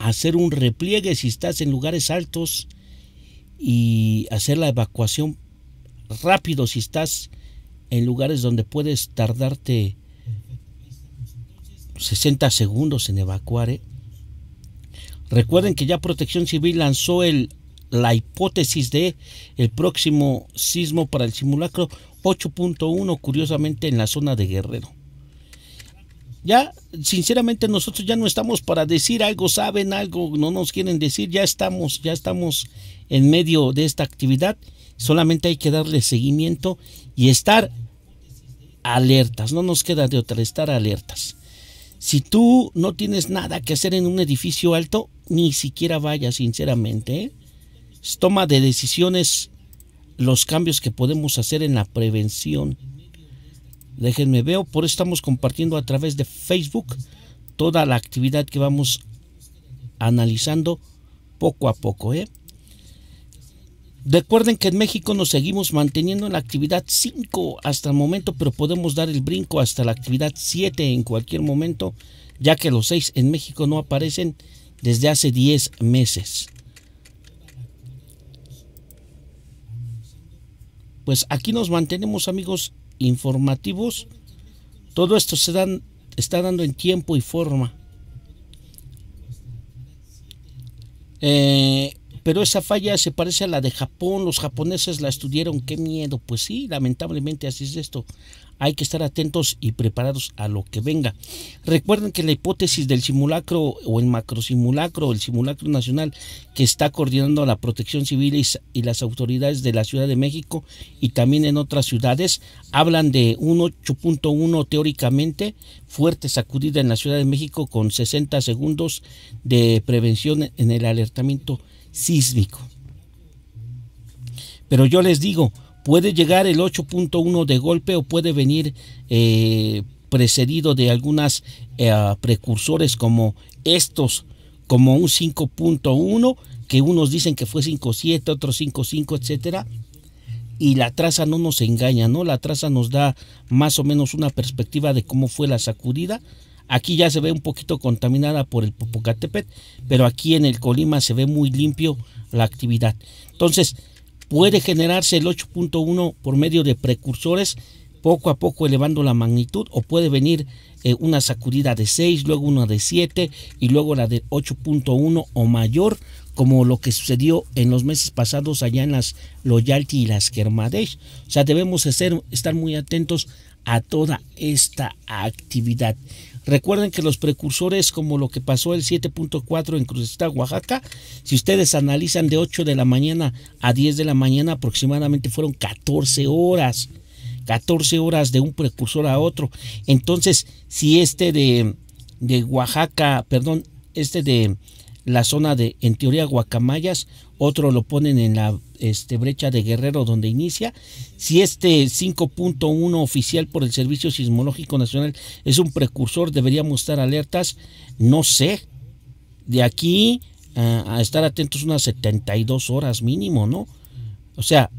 hacer un repliegue si estás en lugares altos y hacer la evacuación rápido si estás en lugares donde puedes tardarte 60 segundos en evacuar. ¿eh? Recuerden que ya Protección Civil lanzó el la hipótesis de el próximo sismo para el simulacro 8.1, curiosamente en la zona de Guerrero. Ya, sinceramente nosotros ya no estamos para decir algo, saben algo, no nos quieren decir, ya estamos, ya estamos en medio de esta actividad, solamente hay que darle seguimiento y estar alertas, no nos queda de otra, estar alertas. Si tú no tienes nada que hacer en un edificio alto, ni siquiera vayas, sinceramente, ¿eh? toma de decisiones, los cambios que podemos hacer en la prevención. Déjenme veo, por eso estamos compartiendo a través de Facebook toda la actividad que vamos analizando poco a poco. ¿eh? Recuerden que en México nos seguimos manteniendo en la actividad 5 hasta el momento, pero podemos dar el brinco hasta la actividad 7 en cualquier momento, ya que los 6 en México no aparecen desde hace 10 meses. pues aquí nos mantenemos amigos informativos. Todo esto se dan, está dando en tiempo y forma. Eh, pero esa falla se parece a la de Japón, los japoneses la estudiaron, qué miedo, pues sí, lamentablemente así es esto, hay que estar atentos y preparados a lo que venga. Recuerden que la hipótesis del simulacro o el simulacro, el simulacro nacional que está coordinando la protección civil y, y, las autoridades de la Ciudad de México y también en otras ciudades, hablan de un 8.1 teóricamente fuerte sacudida en la Ciudad de México con 60 segundos de prevención en el alertamiento sísmico. Pero yo les digo, puede llegar el 8.1 de golpe o puede venir eh, precedido de algunas eh, precursores como estos, como un 5.1, que unos dicen que fue 5.7, otros 5.5, etcétera. Y la traza no nos engaña, ¿no? La traza nos da más o menos una perspectiva de cómo fue la sacudida Aquí ya se ve un poquito contaminada por el Popocatépetl, pero aquí en el Colima se ve muy limpio la actividad. Entonces, puede generarse el 8.1 por medio de precursores, poco a poco elevando la magnitud, o puede venir eh, una sacudida de 6, luego una de 7 y luego la de 8.1 o mayor, como lo que sucedió en los meses pasados allá en las Loyalty y las Kermadesh. O sea, debemos hacer, estar muy atentos a toda esta actividad. Recuerden que los precursores, como lo que pasó el 7.4 en Cruzeta, Oaxaca, si ustedes analizan de 8 de la mañana a 10 de la mañana, aproximadamente fueron 14 horas. 14 horas de un precursor a otro. Entonces, si este de Oaxaca, perdón, este de la zona de, en teoría, Guacamayas, otro lo ponen en la este, brecha de Guerrero donde inicia. Si este 5.1 oficial por el Servicio Sismológico Nacional es un precursor, deberíamos estar alertas, no sé. De aquí a, estar atentos unas 72 horas mínimo, ¿no? O sea,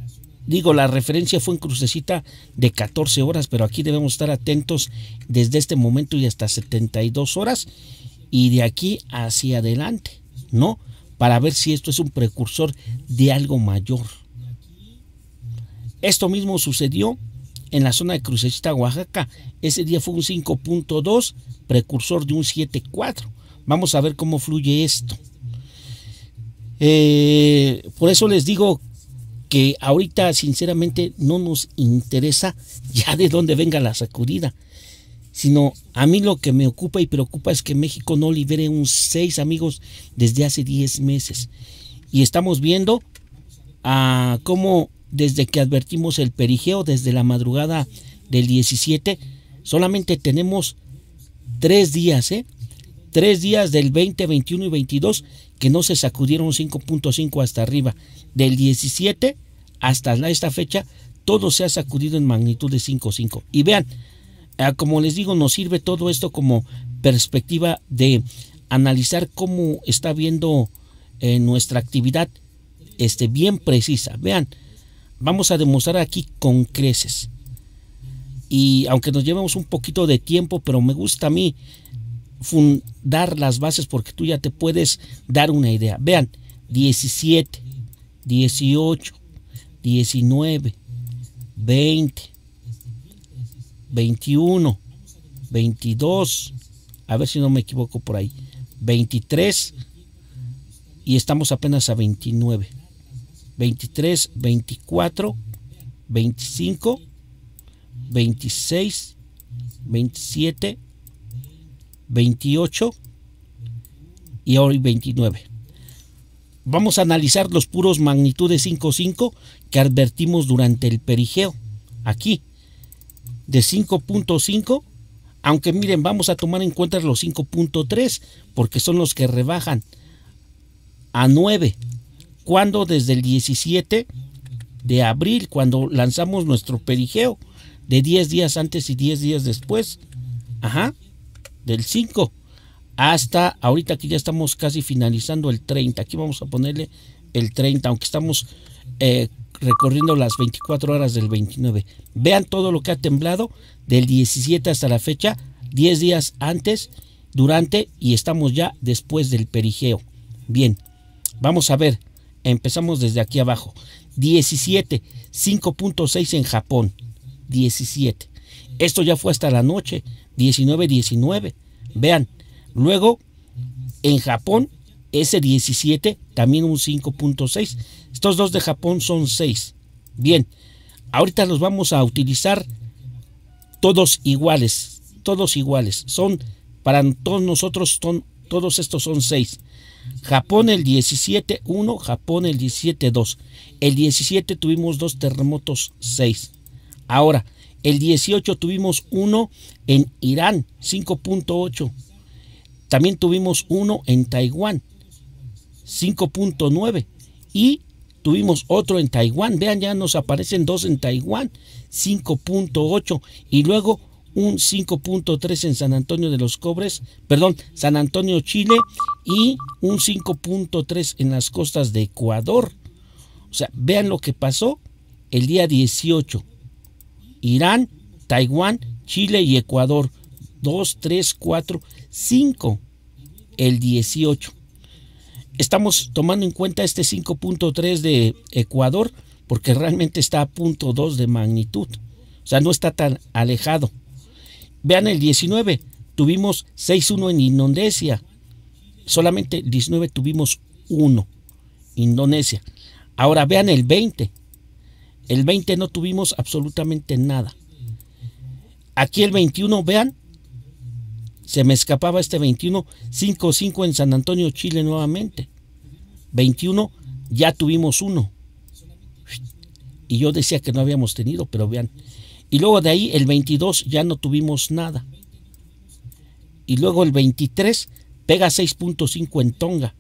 digo, la referencia fue en crucecita de 14 horas, pero aquí debemos estar atentos desde este momento y hasta 72 horas y de aquí hacia adelante, ¿no? para ver si esto es un precursor de algo mayor. Esto mismo sucedió en la zona de Crucecita, Oaxaca. Ese día fue un 5.2, precursor de un 7.4. Vamos a ver cómo fluye esto. Eh, por eso les digo que ahorita sinceramente no nos interesa ya de dónde venga la sacudida sino a mí lo que me ocupa y preocupa es que México no libere un seis amigos desde hace 10 meses. Y estamos viendo a ah, cómo desde que advertimos el perigeo, desde la madrugada del 17, solamente tenemos tres días, ¿eh? Tres días del 20, 21 y 22 que no se sacudieron 5.5 hasta arriba. Del 17 hasta esta fecha, todo se ha sacudido en magnitud de 5.5. Y vean, Ah, como les digo, nos sirve todo esto como perspectiva de analizar cómo está viendo eh, nuestra actividad este, bien precisa. Vean, vamos a demostrar aquí con creces. Y aunque nos llevemos un poquito de tiempo, pero me gusta a mí fundar las bases porque tú ya te puedes dar una idea. Vean, 17, 18, 19, 20, 21, 22, a ver si no me equivoco por ahí, 23 y estamos apenas a 29. 23, 24, 25, 26, 27, 28 y hoy 29. Vamos a analizar los puros magnitudes 5.5 que advertimos durante el perigeo. Aquí, de 5.5, aunque miren, vamos a tomar en cuenta los 5.3, porque son los que rebajan a 9, cuando desde el 17 de abril, cuando lanzamos nuestro perigeo, de 10 días antes y 10 días después, ajá, del 5 hasta ahorita que ya estamos casi finalizando el 30. Aquí vamos a ponerle el 30, aunque estamos eh, recorriendo las 24 horas del 29. Vean todo lo que ha temblado del 17 hasta la fecha, 10 días antes, durante y estamos ya después del perigeo. Bien, vamos a ver, empezamos desde aquí abajo. 17, 5.6 en Japón, 17. Esto ya fue hasta la noche, 19, 19. Vean, luego en Japón ese 17 también un 5.6. Estos dos de Japón son 6. Bien, ahorita los vamos a utilizar todos iguales, todos iguales. Son, para todos nosotros, son, todos estos son 6. Japón el 17.1, Japón el 17.2. El 17 tuvimos dos terremotos 6. Ahora, el 18 tuvimos uno en Irán, 5.8. También tuvimos uno en Taiwán, 5.9. Y tuvimos otro en Taiwán. Vean, ya nos aparecen dos en Taiwán, 5.8. Y luego un 5.3 en San Antonio de los Cobres, perdón, San Antonio, Chile, y un 5.3 en las costas de Ecuador. O sea, vean lo que pasó el día 18. Irán, Taiwán, Chile y Ecuador. 2, 3, 4, 5. El 18 estamos tomando en cuenta este 5.3 de Ecuador porque realmente está a punto 2 de magnitud. O sea, no está tan alejado. Vean el 19, tuvimos 61 en Indonesia. Solamente el 19 tuvimos 1. Indonesia. Ahora vean el 20. El 20 no tuvimos absolutamente nada. Aquí el 21, vean, se me escapaba este 21, 5 en San Antonio, Chile nuevamente. 21, ya tuvimos uno. Y yo decía que no habíamos tenido, pero vean. Y luego de ahí, el 22, ya no tuvimos nada. Y luego el 23, pega 6.5 en Tonga.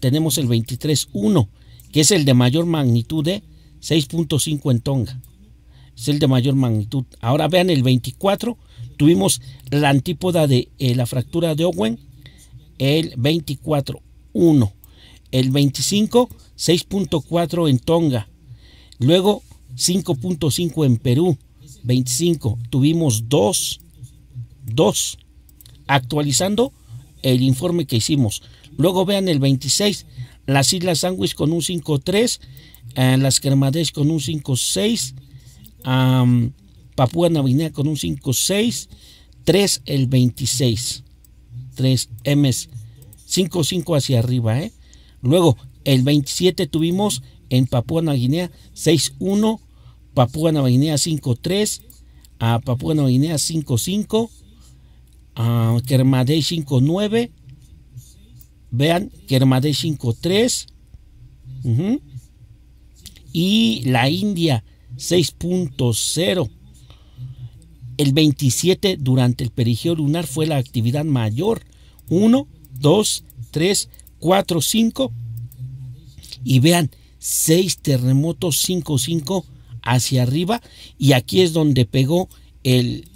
Tenemos el 23-1, que es el de mayor magnitud de ¿eh? 6.5 en Tonga. Es el de mayor magnitud. Ahora vean el 24, tuvimos la antípoda de eh, la fractura de Owen, el 24-1. El 25, 6.4 en Tonga. Luego 5.5 en Perú. 25. Tuvimos 2. 2. Actualizando el informe que hicimos. Luego vean el 26. Las Islas Sandwich con un 5.3. en eh, las Cremades con un 5.6. Um, Papúa Nueva Guinea con un 5-6, 3 el 26, 3 Ms, 5-5 hacia arriba. ¿eh? Luego el 27 tuvimos en Papúa Nueva Guinea 6-1, Papúa Nueva Guinea 5-3, a Papúa Nueva Guinea 5-5, a Kermadei 5-9, vean, Kermadei 5-3, y la India 6.0. El 27 durante el perigeo lunar fue la actividad mayor. 1, 2, 3, 4, 5. Y vean, 6 terremotos 5, 5 hacia arriba. Y aquí es donde pegó el,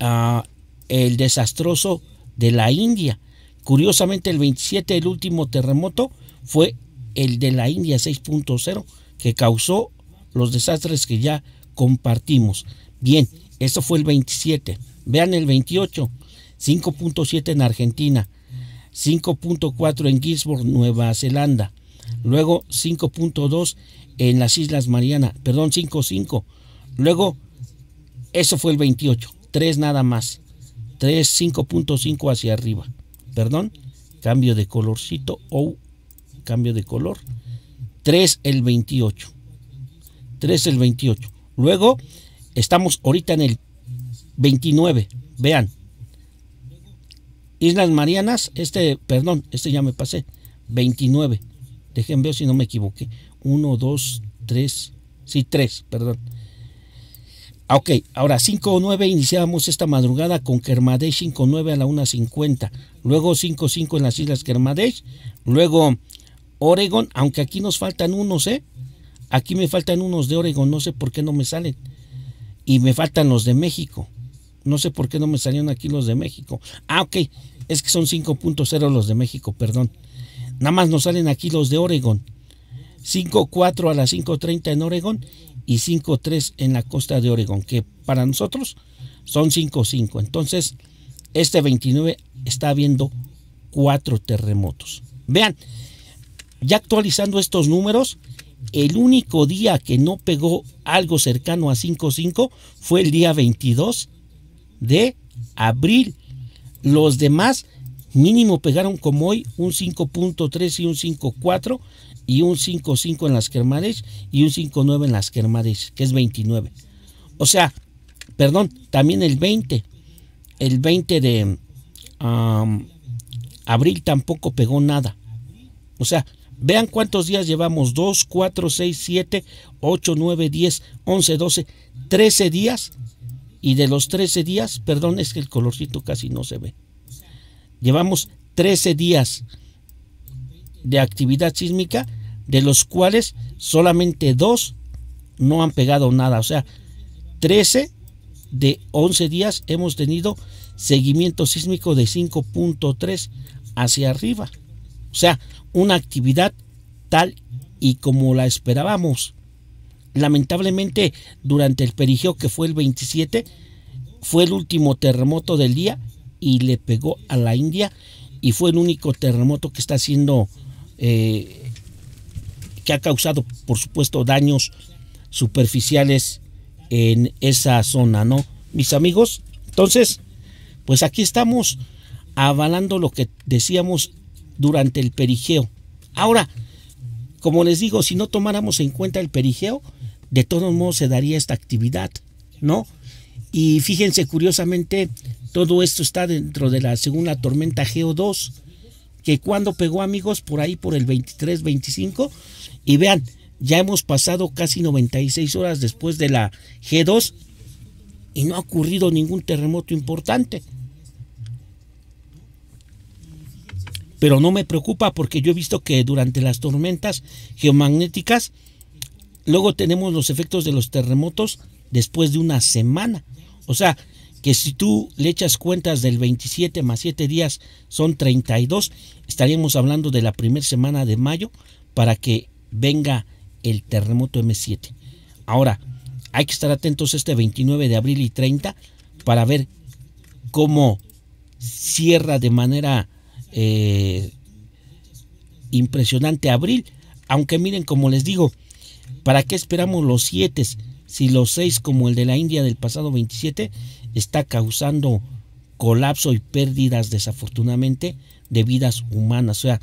ah, el desastroso de la India. Curiosamente, el 27, el último terremoto, fue el de la India 6.0, que causó los desastres que ya compartimos. Bien, eso fue el 27. Vean el 28, 5.7 en Argentina, 5.4 en Gisborne, Nueva Zelanda, luego 5.2 en las Islas Marianas, perdón, 5.5. Luego, eso fue el 28, 3 nada más, 3, 5.5 hacia arriba, perdón, cambio de colorcito o cambio de color, 3 el 28, 3 el 28. Luego, Estamos ahorita en el 29, vean. Islas Marianas, este, perdón, este ya me pasé, 29. Dejen ver si no me equivoqué. 1, 2, 3, sí, 3, perdón. Ah, ok, ahora 5 9 iniciamos esta madrugada con Kermadesh 9 a la 1.50. Luego 5 5 en las Islas Kermadesh. Luego Oregon, aunque aquí nos faltan unos, ¿eh? Aquí me faltan unos de Oregon, no sé por qué no me salen y me faltan los de México. No sé por qué no me salieron aquí los de México. Ah, ok, es que son 5.0 los de México, perdón. Nada más nos salen aquí los de Oregon. 5.4 a las 5.30 en Oregón. y 5.3 en la costa de Oregón. que para nosotros son 5.5. Entonces, este 29 está habiendo cuatro terremotos. Vean, ya actualizando estos números, el único día que no pegó algo cercano a 5.5 fue el día 22 de abril. Los demás mínimo pegaron como hoy un 5.3 y un 5.4 y un 5.5 en las Kermades y un 5.9 en las Kermades, que es 29. O sea, perdón, también el 20, el 20 de abril tampoco pegó nada. O sea, Vean cuántos días llevamos. 2, 4, 6, 7, 8, 9, 10, 11, 12, 13 días. Y de los 13 días, perdón, es que el colorcito casi no se ve. Llevamos 13 días de actividad sísmica, de los cuales solamente 2 no han pegado nada. O sea, 13 de 11 días hemos tenido seguimiento sísmico de 5.3 hacia arriba o sea, una actividad tal y como la esperábamos. Lamentablemente, durante el perigeo que fue el 27, fue el último terremoto del día y le pegó a la India y fue el único terremoto que está haciendo, eh, que ha causado, por supuesto, daños superficiales en esa zona, ¿no? Mis amigos, entonces, pues aquí estamos avalando lo que decíamos durante el perigeo. Ahora, como les digo, si no tomáramos en cuenta el perigeo, de todos modos se daría esta actividad, ¿no? Y fíjense, curiosamente, todo esto está dentro de la segunda tormenta Geo2, que cuando pegó, amigos, por ahí por el 23, 25, y vean, ya hemos pasado casi 96 horas después de la G2 y no ha ocurrido ningún terremoto importante. pero no me preocupa porque yo he visto que durante las tormentas geomagnéticas, luego tenemos los efectos de los terremotos después de una semana. O sea, que si tú le echas cuentas del 27 más 7 días son 32, estaríamos hablando de la primera semana de mayo para que venga el terremoto M7. Ahora, hay que estar atentos este 29 de abril y 30 para ver cómo cierra de manera eh, impresionante abril. Aunque miren, como les digo, ¿para qué esperamos los 7? Si los seis como el de la India del pasado 27, está causando colapso y pérdidas desafortunadamente de vidas humanas. O sea,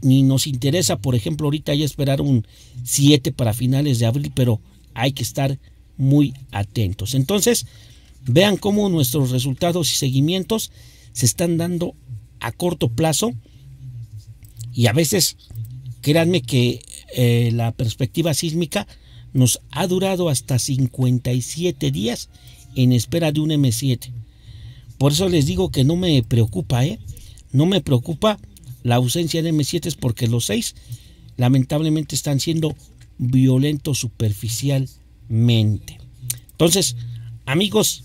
ni nos interesa, por ejemplo, ahorita ya esperar un 7 para finales de abril, pero hay que estar muy atentos. Entonces, Vean cómo nuestros resultados y seguimientos se están dando a corto plazo y a veces, créanme que eh, la perspectiva sísmica nos ha durado hasta 57 días en espera de un M7. Por eso les digo que no me preocupa, ¿eh? No me preocupa la ausencia de M7 es porque los seis lamentablemente están siendo violentos superficialmente. Entonces, amigos,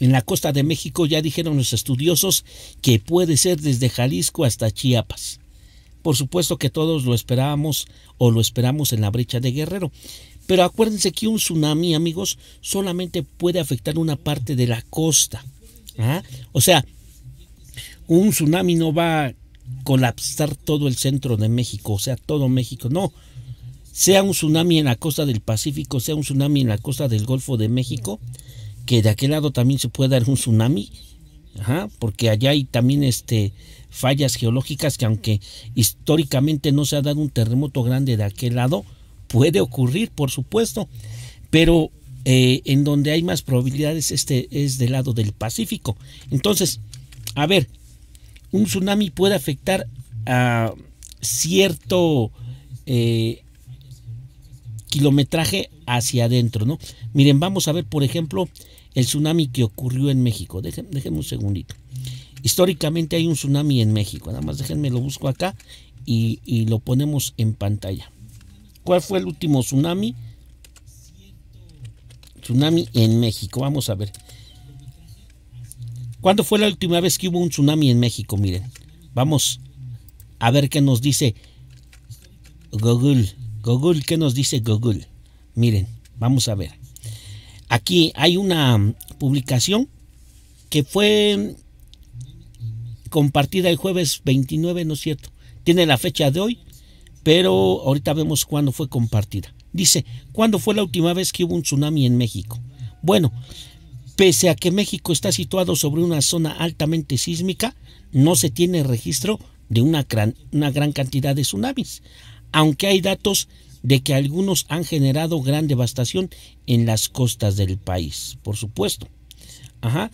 En la costa de México ya dijeron los estudiosos que puede ser desde Jalisco hasta Chiapas. Por supuesto que todos lo esperábamos o lo esperamos en la brecha de Guerrero. Pero acuérdense que un tsunami, amigos, solamente puede afectar una parte de la costa. ¿ah? O sea, un tsunami no va a colapsar todo el centro de México, o sea, todo México, no. Sea un tsunami en la costa del Pacífico, sea un tsunami en la costa del Golfo de México, que de aquel lado también se puede dar un tsunami, porque allá hay también este, fallas geológicas que aunque históricamente no se ha dado un terremoto grande de aquel lado, puede ocurrir, por supuesto, pero eh, en donde hay más probabilidades este es del lado del Pacífico. Entonces, a ver, un tsunami puede afectar a cierto eh, kilometraje hacia adentro, ¿no? Miren, vamos a ver, por ejemplo, el tsunami que ocurrió en México. Déjenme, un segundito. Históricamente hay un tsunami en México. Nada más déjenme lo busco acá y, y lo ponemos en pantalla. ¿Cuál fue el último tsunami? Tsunami en México. Vamos a ver. ¿Cuándo fue la última vez que hubo un tsunami en México? Miren, vamos a ver qué nos dice Google. Google, ¿qué nos dice Google? Miren, vamos a ver. Aquí hay una publicación que fue compartida el jueves 29, ¿no es cierto? Tiene la fecha de hoy, pero ahorita vemos cuándo fue compartida. Dice, ¿cuándo fue la última vez que hubo un tsunami en México? Bueno, pese a que México está situado sobre una zona altamente sísmica, no se tiene registro de una gran, una gran cantidad de tsunamis, aunque hay datos de que algunos han generado gran devastación en las costas del país, por supuesto. Ajá.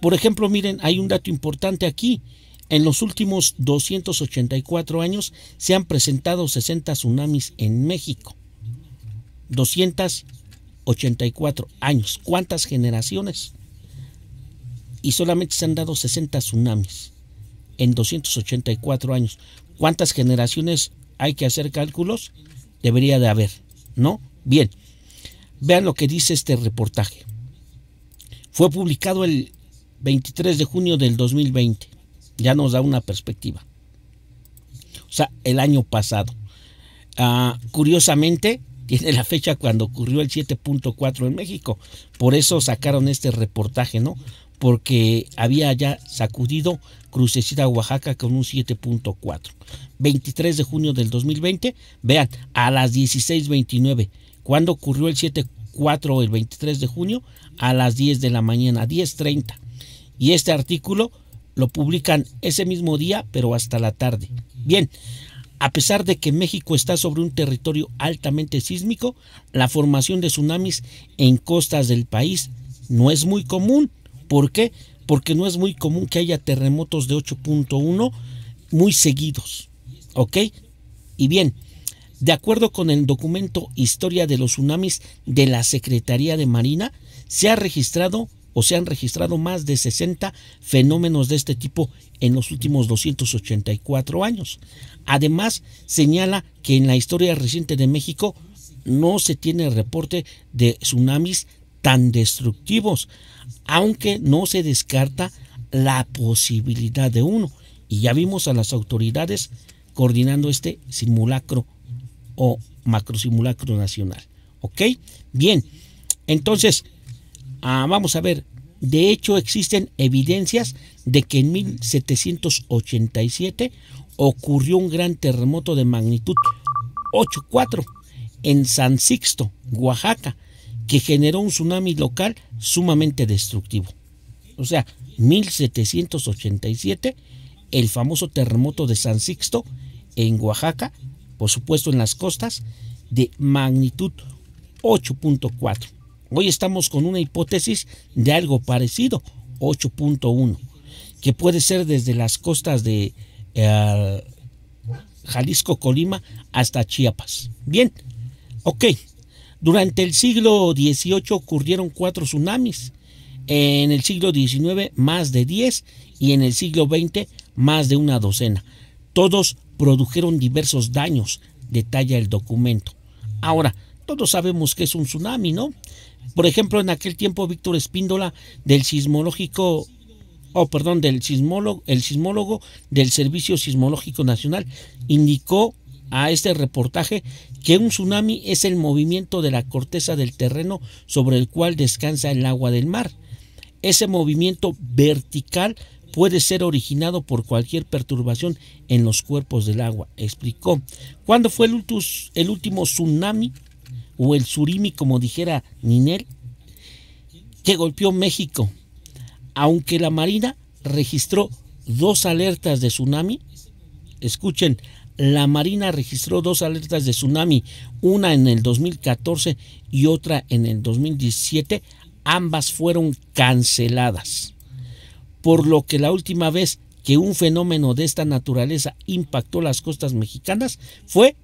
Por ejemplo, miren, hay un dato importante aquí. En los últimos 284 años se han presentado 60 tsunamis en México. 284 años. ¿Cuántas generaciones? Y solamente se han dado 60 tsunamis en 284 años. ¿Cuántas generaciones hay que hacer cálculos? debería de haber, ¿no? Bien, vean lo que dice este reportaje. Fue publicado el 23 de junio del 2020. Ya nos da una perspectiva. O sea, el año pasado. Ah, curiosamente, tiene la fecha cuando ocurrió el 7.4 en México. Por eso sacaron este reportaje, ¿no? Porque había ya sacudido Crucecita Oaxaca con un 7.4. 23 de junio del 2020. Vean, a las 16.29. cuando ocurrió el 7.4 el 23 de junio? A las 10 de la mañana, 10.30. Y este artículo lo publican ese mismo día, pero hasta la tarde. Bien, a pesar de que México está sobre un territorio altamente sísmico, la formación de tsunamis en costas del país no es muy común. ¿Por qué? Porque no es muy común que haya terremotos de 8.1 muy seguidos. ¿Ok? Y bien, de acuerdo con el documento Historia de los tsunamis de la Secretaría de Marina, se ha registrado o se han registrado más de 60 fenómenos de este tipo en los últimos 284 años. Además, señala que en la historia reciente de México no se tiene reporte de tsunamis tan destructivos, aunque no se descarta la posibilidad de uno. Y ya vimos a las autoridades coordinando este simulacro o macro simulacro nacional. ¿Ok? Bien, entonces, ah, vamos a ver, de hecho existen evidencias de que en 1787 ocurrió un gran terremoto de magnitud 8.4 en San Sixto, Oaxaca, que generó un tsunami local sumamente destructivo. O sea, 1787, el famoso terremoto de San Sixto en Oaxaca, por supuesto en las costas, de magnitud 8.4. Hoy estamos con una hipótesis de algo parecido, 8.1, que puede ser desde las costas de eh, Jalisco, Colima, hasta Chiapas. Bien, ok. Durante el siglo XVIII ocurrieron cuatro tsunamis, en el siglo XIX más de 10 y en el siglo XX más de una docena, todos produjeron diversos daños, detalla el documento. Ahora, todos sabemos que es un tsunami, ¿no? Por ejemplo, en aquel tiempo Víctor Espíndola del sismológico oh, perdón, del sismólogo, el sismólogo del Servicio Sismológico Nacional indicó a este reportaje que un tsunami es el movimiento de la corteza del terreno sobre el cual descansa el agua del mar. Ese movimiento vertical puede ser originado por cualquier perturbación en los cuerpos del agua, explicó. ¿Cuándo fue el, el último tsunami o el surimi, como dijera Ninel, que golpeó México? Aunque la Marina registró dos alertas de tsunami, escuchen, la Marina registró dos alertas de tsunami, una en el 2014 y otra en el 2017, ambas fueron canceladas por lo que la última vez que un fenómeno de esta naturaleza impactó las costas mexicanas fue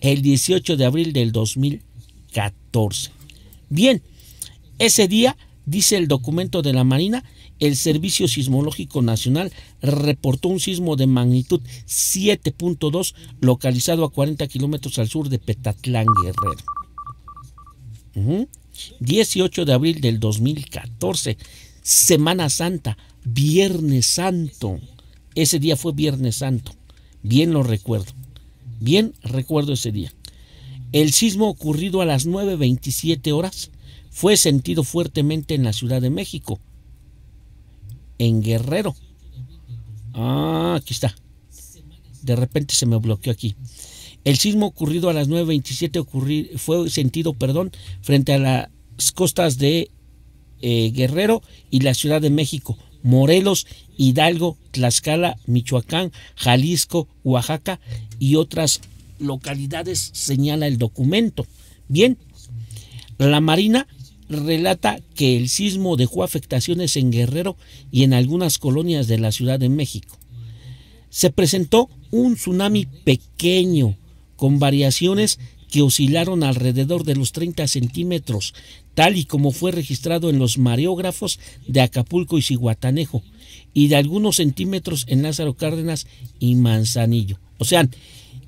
el 18 de abril del 2014. Bien, ese día, dice el documento de la Marina, el Servicio Sismológico Nacional reportó un sismo de magnitud 7.2 localizado a 40 kilómetros al sur de Petatlán Guerrero. 18 de abril del 2014, Semana Santa, Viernes Santo. Ese día fue Viernes Santo. Bien lo recuerdo. Bien recuerdo ese día. El sismo ocurrido a las 9.27 horas fue sentido fuertemente en la Ciudad de México, en Guerrero. Ah, aquí está. De repente se me bloqueó aquí. El sismo ocurrido a las 9.27 fue sentido, perdón, frente a las costas de eh, Guerrero y la Ciudad de México. Morelos, Hidalgo, Tlaxcala, Michoacán, Jalisco, Oaxaca y otras localidades, señala el documento. Bien, la Marina relata que el sismo dejó afectaciones en Guerrero y en algunas colonias de la Ciudad de México. Se presentó un tsunami pequeño, con variaciones que oscilaron alrededor de los 30 centímetros tal y como fue registrado en los mareógrafos de Acapulco y Cihuatanejo, y de algunos centímetros en Lázaro Cárdenas y Manzanillo. O sea,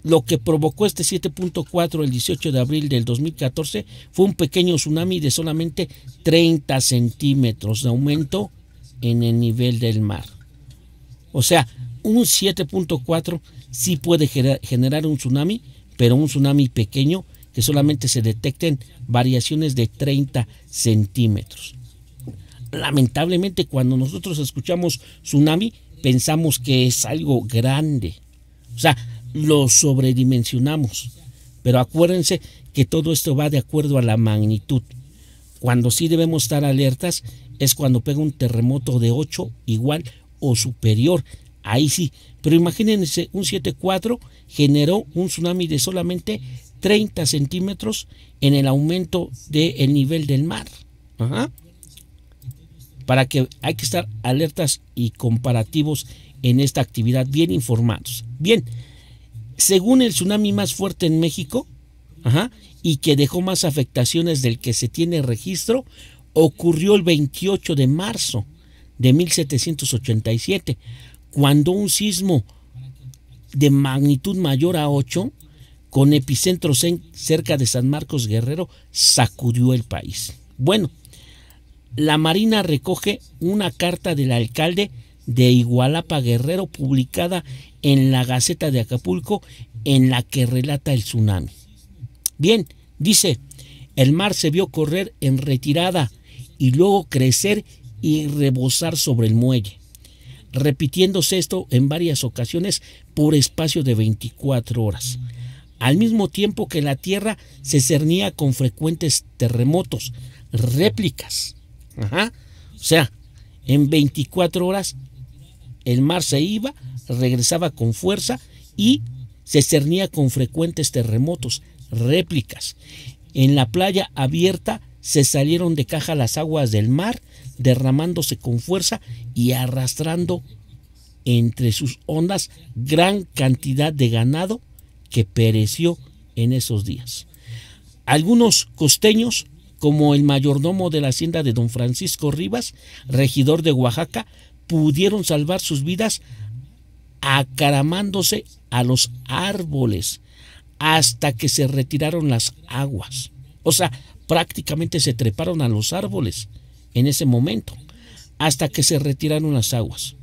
lo que provocó este 7.4 el 18 de abril del 2014 fue un pequeño tsunami de solamente 30 centímetros de aumento en el nivel del mar. O sea, un 7.4 sí puede generar un tsunami, pero un tsunami pequeño que solamente se detecten variaciones de 30 centímetros. Lamentablemente cuando nosotros escuchamos tsunami pensamos que es algo grande. O sea, lo sobredimensionamos. Pero acuérdense que todo esto va de acuerdo a la magnitud. Cuando sí debemos estar alertas es cuando pega un terremoto de 8 igual o superior. Ahí sí. Pero imagínense, un 7.4 generó un tsunami de solamente 30 centímetros en el aumento del de nivel del mar. Para que hay que estar alertas y comparativos en esta actividad, bien informados. Bien, según el tsunami más fuerte en México, ajá, y que dejó más afectaciones del que se tiene registro, ocurrió el 28 de marzo de 1787, cuando un sismo de magnitud mayor a 8 con epicentro cerca de San Marcos Guerrero, sacudió el país. Bueno, la Marina recoge una carta del alcalde de Igualapa Guerrero publicada en la Gaceta de Acapulco en la que relata el tsunami. Bien, dice, el mar se vio correr en retirada y luego crecer y rebosar sobre el muelle, repitiéndose esto en varias ocasiones por espacio de 24 horas al mismo tiempo que la Tierra se cernía con frecuentes terremotos, réplicas. O sea, en 24 horas el mar se iba, regresaba con fuerza y se cernía con frecuentes terremotos, réplicas. En la playa abierta se salieron de caja las aguas del mar, derramándose con fuerza y arrastrando entre sus ondas gran cantidad de ganado, que pereció en esos días. Algunos costeños, como el mayordomo de la hacienda de don Francisco Rivas, regidor de Oaxaca, pudieron salvar sus vidas acaramándose a los árboles hasta que se retiraron las aguas. O sea, prácticamente se treparon a los árboles en ese momento, hasta que se retiraron las aguas.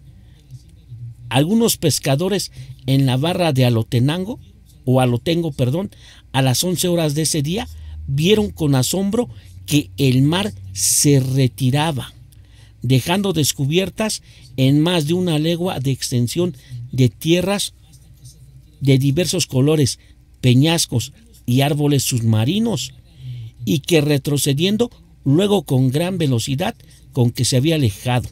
Algunos pescadores en la barra de Alotenango o a lo tengo perdón, a las 11 horas de ese día, vieron con asombro que el mar se retiraba, dejando descubiertas en más de una legua de extensión de tierras de diversos colores, peñascos y árboles submarinos, y que retrocediendo luego con gran velocidad con que se había alejado,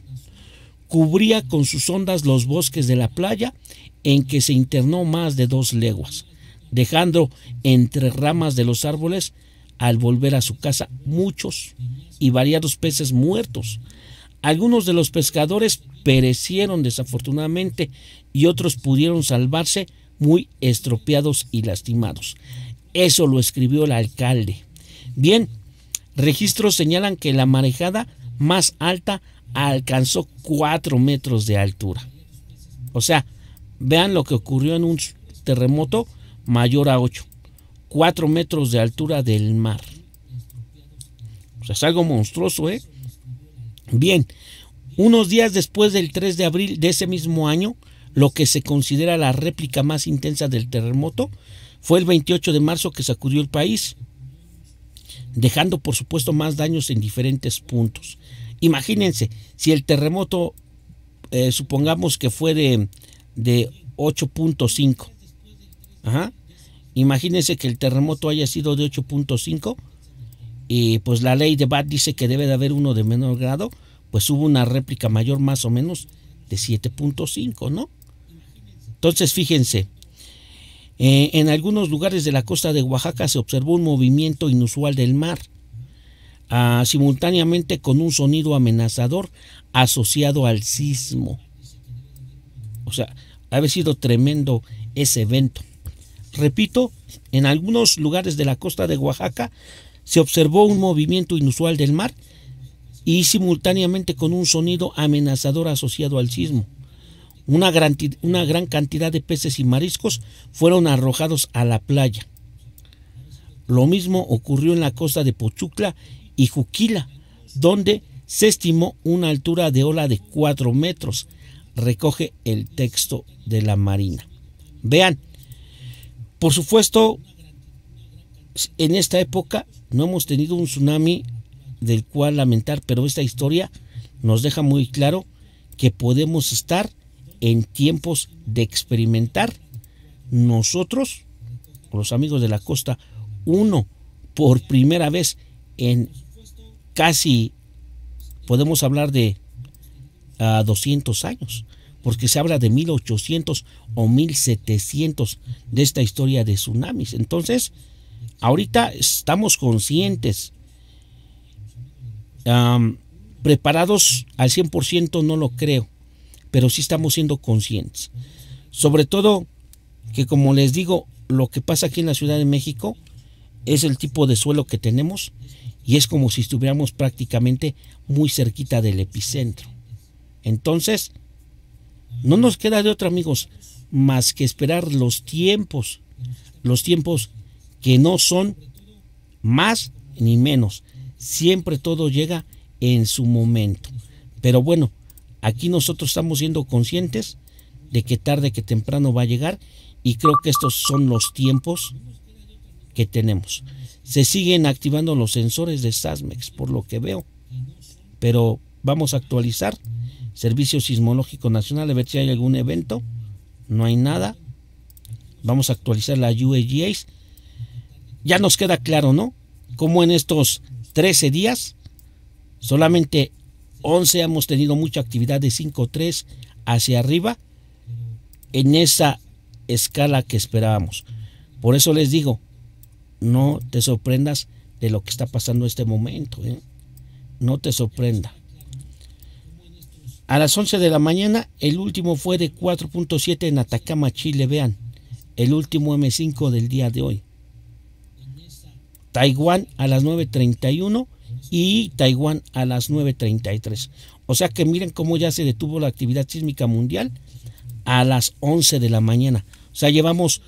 cubría con sus ondas los bosques de la playa en que se internó más de dos leguas dejando entre ramas de los árboles, al volver a su casa, muchos y variados peces muertos. Algunos de los pescadores perecieron desafortunadamente y otros pudieron salvarse muy estropeados y lastimados. Eso lo escribió el alcalde. Bien, registros señalan que la marejada más alta alcanzó 4 metros de altura. O sea, vean lo que ocurrió en un terremoto mayor a 8, 4 metros de altura del mar. O sea, es algo monstruoso, ¿eh? Bien, unos días después del 3 de abril de ese mismo año, lo que se considera la réplica más intensa del terremoto, fue el 28 de marzo que sacudió el país, dejando por supuesto más daños en diferentes puntos. Imagínense, si el terremoto, eh, supongamos que fue de, de 8.5, Imagínense que el terremoto haya sido de 8.5 y pues la ley de BAT dice que debe de haber uno de menor grado, pues hubo una réplica mayor más o menos de 7.5, ¿no? Entonces, fíjense, eh, en algunos lugares de la costa de Oaxaca se observó un movimiento inusual del mar, ah, simultáneamente con un sonido amenazador asociado al sismo. O sea, ha sido tremendo ese evento. Repito, en algunos lugares de la costa de Oaxaca se observó un movimiento inusual del mar y simultáneamente con un sonido amenazador asociado al sismo. Una gran, cantidad de peces y mariscos fueron arrojados a la playa. Lo mismo ocurrió en la costa de Pochucla y Juquila, donde se estimó una altura de ola de 4 metros, recoge el texto de la Marina. Vean, por supuesto, en esta época no hemos tenido un tsunami del cual lamentar, pero esta historia nos deja muy claro que podemos estar en tiempos de experimentar nosotros, los amigos de la costa, uno, por primera vez en casi, podemos hablar de a 200 años porque se habla de 1800 o 1700 de esta historia de tsunamis. Entonces, ahorita estamos conscientes, preparados al 100% no lo creo, pero sí estamos siendo conscientes. Sobre todo que como les digo, lo que pasa aquí en la Ciudad de México es el tipo de suelo que tenemos y es como si estuviéramos prácticamente muy cerquita del epicentro. Entonces, no nos queda de otra, amigos, más que esperar los tiempos, los tiempos que no son más ni menos. Siempre todo llega en su momento. Pero bueno, aquí nosotros estamos siendo conscientes de que tarde que temprano va a llegar y creo que estos son los tiempos que tenemos. Se siguen activando los sensores de SASMEX, por lo que veo, pero vamos a actualizar Servicio Sismológico Nacional, a ver si hay algún evento. No hay nada. Vamos a actualizar la UAGAs. Ya nos queda claro, ¿no? Como en estos 13 días, solamente 11 hemos tenido mucha actividad de 5.3 hacia arriba en esa escala que esperábamos. Por eso les digo, no te sorprendas de lo que está pasando en este momento. ¿eh? No te sorprenda. A las 11 de la mañana, el último fue de 4.7 en Atacama, Chile, vean. El último M5 del día de hoy. Taiwán a las 9.31 y Taiwán a las 9.33. O sea que miren cómo ya se detuvo la actividad sísmica mundial a las 11 de la mañana. O sea, llevamos,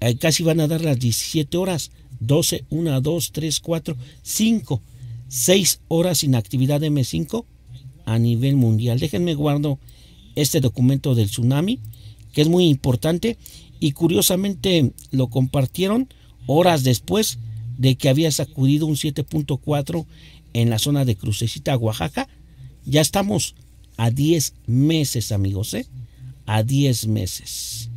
eh, casi van a dar las 17 horas, 12, 1, 2, 3, 4, 5, 6 horas sin actividad M5 a nivel mundial. Déjenme guardo este documento del tsunami, que es muy importante y curiosamente lo compartieron horas después de que había sacudido un 7.4 en la zona de Crucecita, Oaxaca. Ya estamos a 10 meses, amigos, ¿eh? A 10 meses.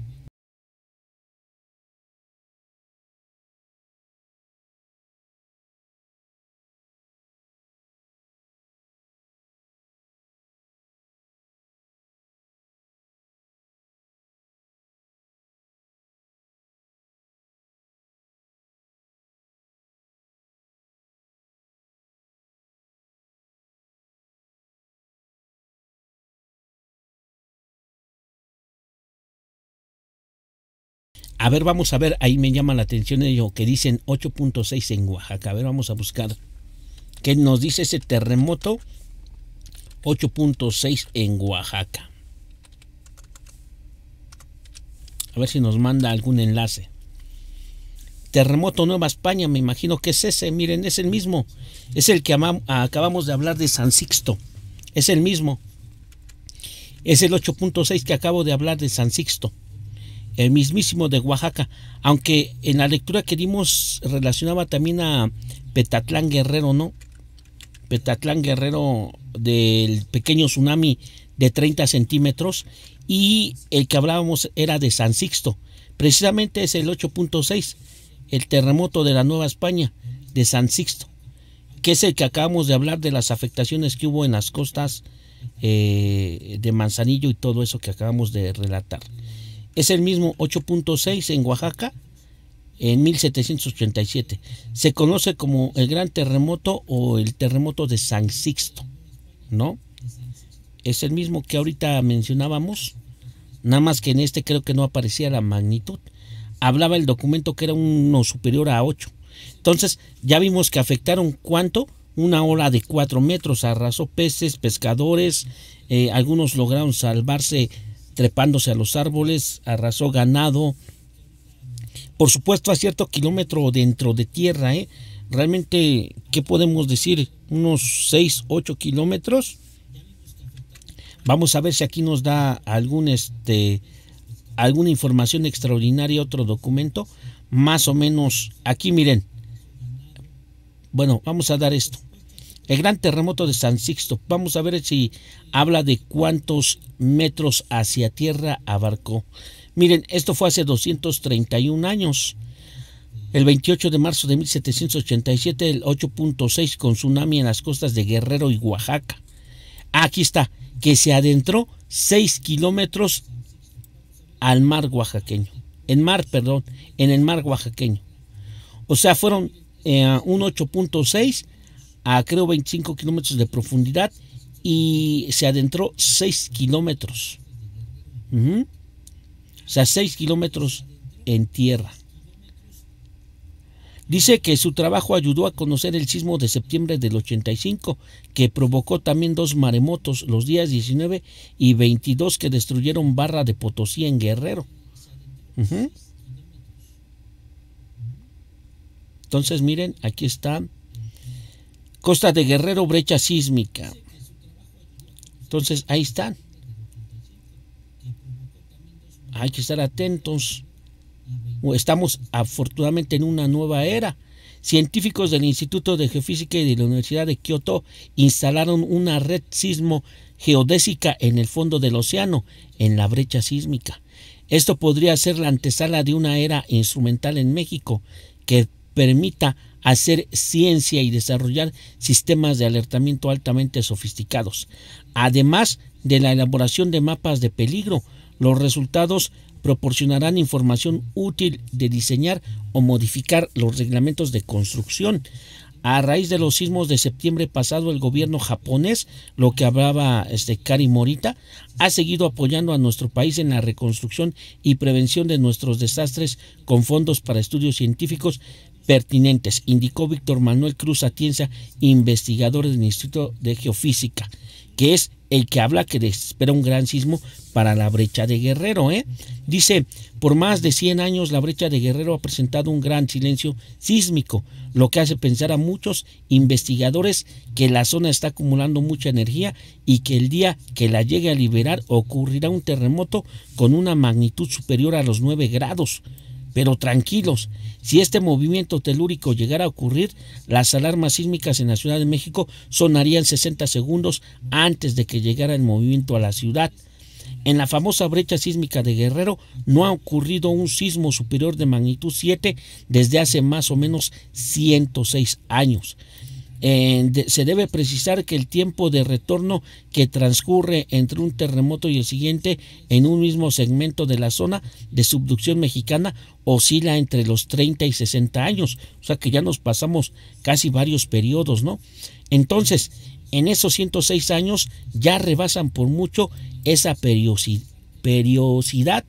A ver, vamos a ver, ahí me llama la atención ello que dicen 8.6 en Oaxaca. A ver, vamos a buscar. ¿Qué nos dice ese terremoto? 8.6 en Oaxaca. A ver si nos manda algún enlace. Terremoto Nueva España, me imagino que es ese. Miren, es el mismo. Es el que ah, acabamos de hablar de San Sixto. Es el mismo. Es el 8.6 que acabo de hablar de San Sixto el mismísimo de Oaxaca, aunque en la lectura que dimos relacionaba también a Petatlán Guerrero, ¿no? Petatlán Guerrero del pequeño tsunami de 30 centímetros y el que hablábamos era de San Sixto, precisamente es el 8.6, el terremoto de la Nueva España de San Sixto, que es el que acabamos de hablar de las afectaciones que hubo en las costas eh, de Manzanillo y todo eso que acabamos de relatar. Es el mismo 8.6 en Oaxaca en 1787. Se conoce como el gran terremoto o el terremoto de San Sixto, ¿no? Es el mismo que ahorita mencionábamos, nada más que en este creo que no aparecía la magnitud. Hablaba el documento que era uno superior a 8. Entonces, ya vimos que afectaron cuánto? Una ola de 4 metros, arrasó peces, pescadores, eh, algunos lograron salvarse trepándose a los árboles, arrasó ganado. Por supuesto, a cierto kilómetro dentro de tierra, ¿eh? Realmente, ¿qué podemos decir? Unos 6, 8 kilómetros. Vamos a ver si aquí nos da algún, este, alguna información extraordinaria, otro documento. Más o menos, aquí miren. Bueno, vamos a dar esto. El gran terremoto de San Sixto. Vamos a ver si habla de cuántos metros hacia tierra abarcó. Miren, esto fue hace 231 años. El 28 de marzo de 1787, el 8.6 con tsunami en las costas de Guerrero y Oaxaca. Aquí está, que se adentró 6 kilómetros al mar oaxaqueño. En mar, perdón, en el mar oaxaqueño. O sea, fueron eh, un 8.6 a creo 25 kilómetros de profundidad y se adentró 6 kilómetros. O sea, 6 kilómetros en tierra. Dice que su trabajo ayudó a conocer el sismo de septiembre del 85, que provocó también dos maremotos los días 19 y 22 que destruyeron Barra de Potosí en Guerrero. Entonces miren, aquí está. Costa de Guerrero, brecha sísmica. Entonces, ahí están. Hay que estar atentos. Estamos afortunadamente en una nueva era. Científicos del Instituto de Geofísica y de la Universidad de Kioto instalaron una red sismo geodésica en el fondo del océano, en la brecha sísmica. Esto podría ser la antesala de una era instrumental en México que permita hacer ciencia y desarrollar sistemas de alertamiento altamente sofisticados además de la elaboración de mapas de peligro. Los resultados proporcionarán información útil de diseñar o modificar los reglamentos de construcción. A raíz de los sismos de septiembre pasado, el gobierno japonés, lo que hablaba este Kari Morita, ha seguido apoyando a nuestro país en la reconstrucción y prevención de nuestros desastres con fondos para estudios científicos pertinentes, indicó Víctor Manuel Cruz Atienza, investigador del Instituto de Geofísica que es el que habla que espera un gran sismo para la brecha de Guerrero. ¿eh? Dice, por más de 100 años la brecha de Guerrero ha presentado un gran silencio sísmico, lo que hace pensar a muchos investigadores que la zona está acumulando mucha energía y que el día que la llegue a liberar ocurrirá un terremoto con una magnitud superior a los 9 grados. Pero tranquilos, si este movimiento telúrico llegara a ocurrir, las alarmas sísmicas en la Ciudad de México sonarían 60 segundos antes de que llegara el movimiento a la ciudad. En la famosa brecha sísmica de Guerrero no ha ocurrido un sismo superior de magnitud 7 desde hace más o menos 106 años. Eh, se debe precisar que el tiempo de retorno que transcurre entre un terremoto y el siguiente en un mismo segmento de la zona de subducción mexicana oscila entre los 30 y 60 años, o sea que ya nos pasamos casi varios periodos, ¿no? Entonces, en esos 106 años ya rebasan por mucho esa periodicidad,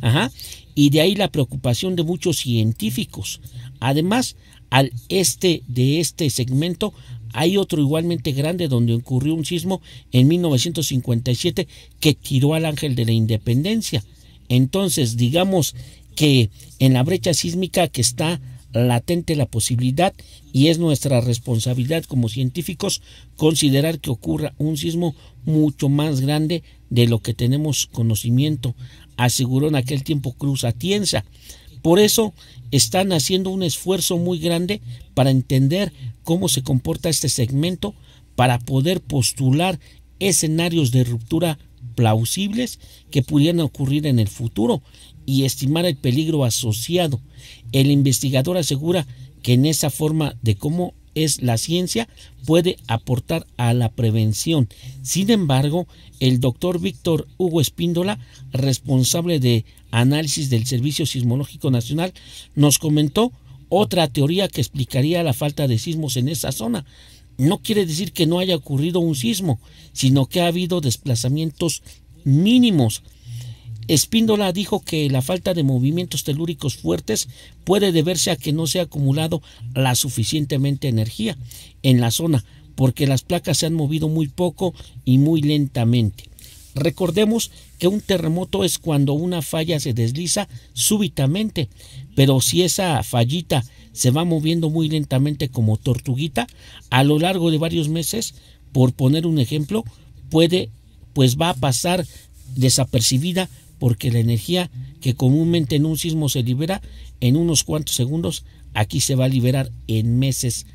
ajá, y de ahí la preocupación de muchos científicos. Además, al este de este segmento hay otro igualmente grande donde ocurrió un sismo en 1957 que tiró al ángel de la independencia. Entonces, digamos que en la brecha sísmica que está latente la posibilidad y es nuestra responsabilidad como científicos considerar que ocurra un sismo mucho más grande de lo que tenemos conocimiento, aseguró en aquel tiempo Cruz Atienza. Por eso están haciendo un esfuerzo muy grande para entender cómo se comporta este segmento, para poder postular escenarios de ruptura plausibles que pudieran ocurrir en el futuro y estimar el peligro asociado. El investigador asegura que en esa forma de cómo es la ciencia puede aportar a la prevención. Sin embargo, el doctor Víctor Hugo Espíndola, responsable de análisis del Servicio Sismológico Nacional, nos comentó otra teoría que explicaría la falta de sismos en esa zona. No quiere decir que no haya ocurrido un sismo, sino que ha habido desplazamientos mínimos. Espíndola dijo que la falta de movimientos telúricos fuertes puede deberse a que no se ha acumulado la suficientemente energía en la zona, porque las placas se han movido muy poco y muy lentamente. Recordemos que un terremoto es cuando una falla se desliza súbitamente, pero si esa fallita se va moviendo muy lentamente como tortuguita, a lo largo de varios meses, por poner un ejemplo, puede, pues va a pasar desapercibida porque la energía que comúnmente en un sismo se libera en unos cuantos segundos, aquí se va a liberar en meses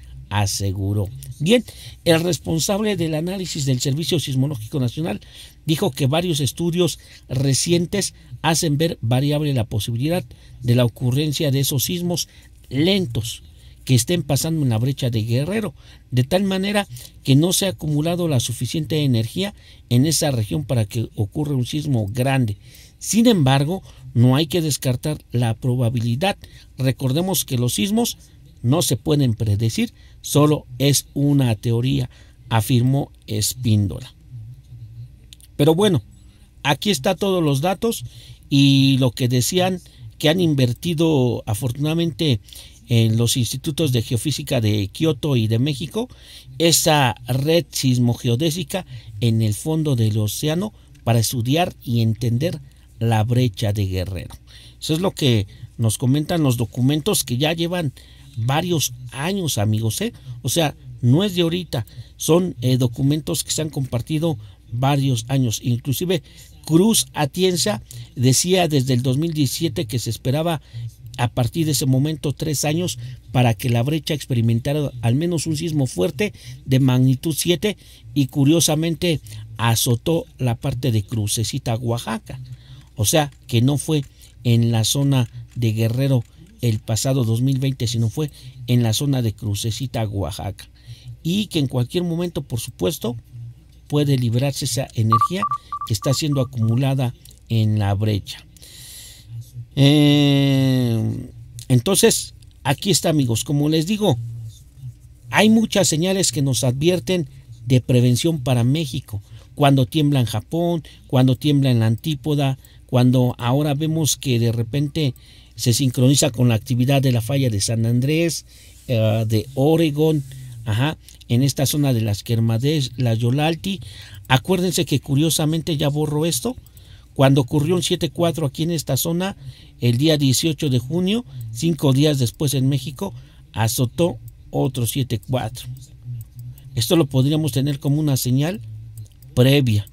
aseguró. Bien, el responsable del análisis del Servicio Sismológico Nacional dijo que varios estudios recientes hacen ver variable la posibilidad de la ocurrencia de esos sismos lentos que estén pasando en la brecha de Guerrero, de tal manera que no se ha acumulado la suficiente energía en esa región para que ocurra un sismo grande. Sin embargo, no hay que descartar la probabilidad. Recordemos que los sismos no se pueden predecir, solo es una teoría, afirmó Espíndola. Pero bueno, aquí está todos los datos y lo que decían que han invertido afortunadamente en los institutos de geofísica de Kioto y de México, esa red sismogeodésica en el fondo del océano para estudiar y entender la brecha de Guerrero. Eso es lo que nos comentan los documentos que ya llevan varios años, amigos. ¿eh? O sea, no es de ahorita. Son eh, documentos que se han compartido varios años. Inclusive Cruz Atienza decía desde el 2017 que se esperaba a partir de ese momento tres años para que la brecha experimentara al menos un sismo fuerte de magnitud 7 y curiosamente azotó la parte de Crucecita, Oaxaca. O sea que no fue en la zona de Guerrero el pasado 2020, no fue en la zona de Crucecita, Oaxaca. Y que en cualquier momento, por supuesto, puede liberarse esa energía que está siendo acumulada en la brecha. Eh, entonces, aquí está amigos, como les digo, hay muchas señales que nos advierten de prevención para México. Cuando tiembla en Japón, cuando tiembla en la antípoda, cuando ahora vemos que de repente se sincroniza con la actividad de la falla de San Andrés, eh, de Oregon, ajá, en esta zona de las Kermadez, la Yolalti. Acuérdense que curiosamente ya borro esto. Cuando ocurrió un 7-4 aquí en esta zona, el día 18 de junio, cinco días después en México, azotó otro 7-4. Esto lo podríamos tener como una señal previa.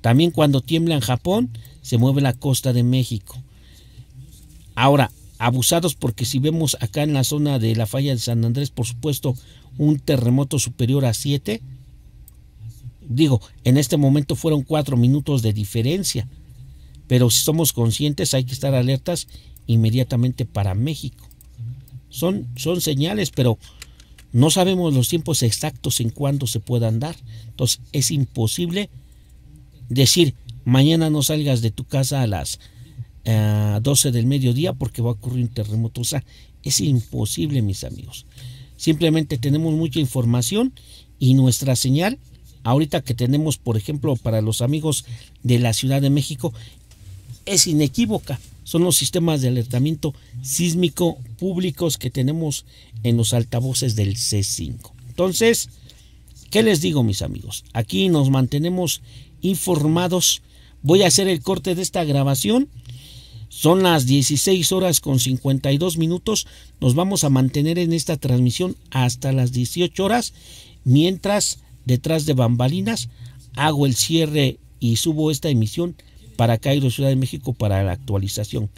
También cuando tiembla en Japón, se mueve la costa de México. Ahora, abusados porque si vemos acá en la zona de la falla de San Andrés, por supuesto, un terremoto superior a 7, digo, en este momento fueron 4 minutos de diferencia, pero si somos conscientes hay que estar alertas inmediatamente para México. Son, son señales, pero no sabemos los tiempos exactos en cuándo se puedan dar. Entonces es imposible decir, mañana no salgas de tu casa a las a 12 del mediodía porque va a ocurrir un terremoto. O sea, es imposible, mis amigos. Simplemente tenemos mucha información y nuestra señal, ahorita que tenemos, por ejemplo, para los amigos de la Ciudad de México, es inequívoca. Son los sistemas de alertamiento sísmico públicos que tenemos en los altavoces del C5. Entonces, ¿qué les digo, mis amigos? Aquí nos mantenemos informados. Voy a hacer el corte de esta grabación son las 16 horas con 52 minutos. Nos vamos a mantener en esta transmisión hasta las 18 horas. Mientras, detrás de bambalinas, hago el cierre y subo esta emisión para Cairo, Ciudad de México, para la actualización.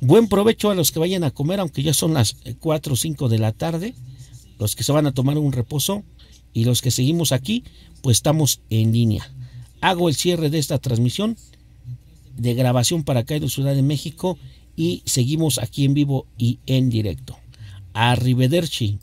Buen provecho a los que vayan a comer, aunque ya son las 4 eh, o 5 de la tarde. Los que se van a tomar un reposo y los que seguimos aquí, pues estamos en línea. Hago el cierre de esta transmisión de grabación para acá en Ciudad de México y seguimos aquí en vivo y en directo. Arrivederci.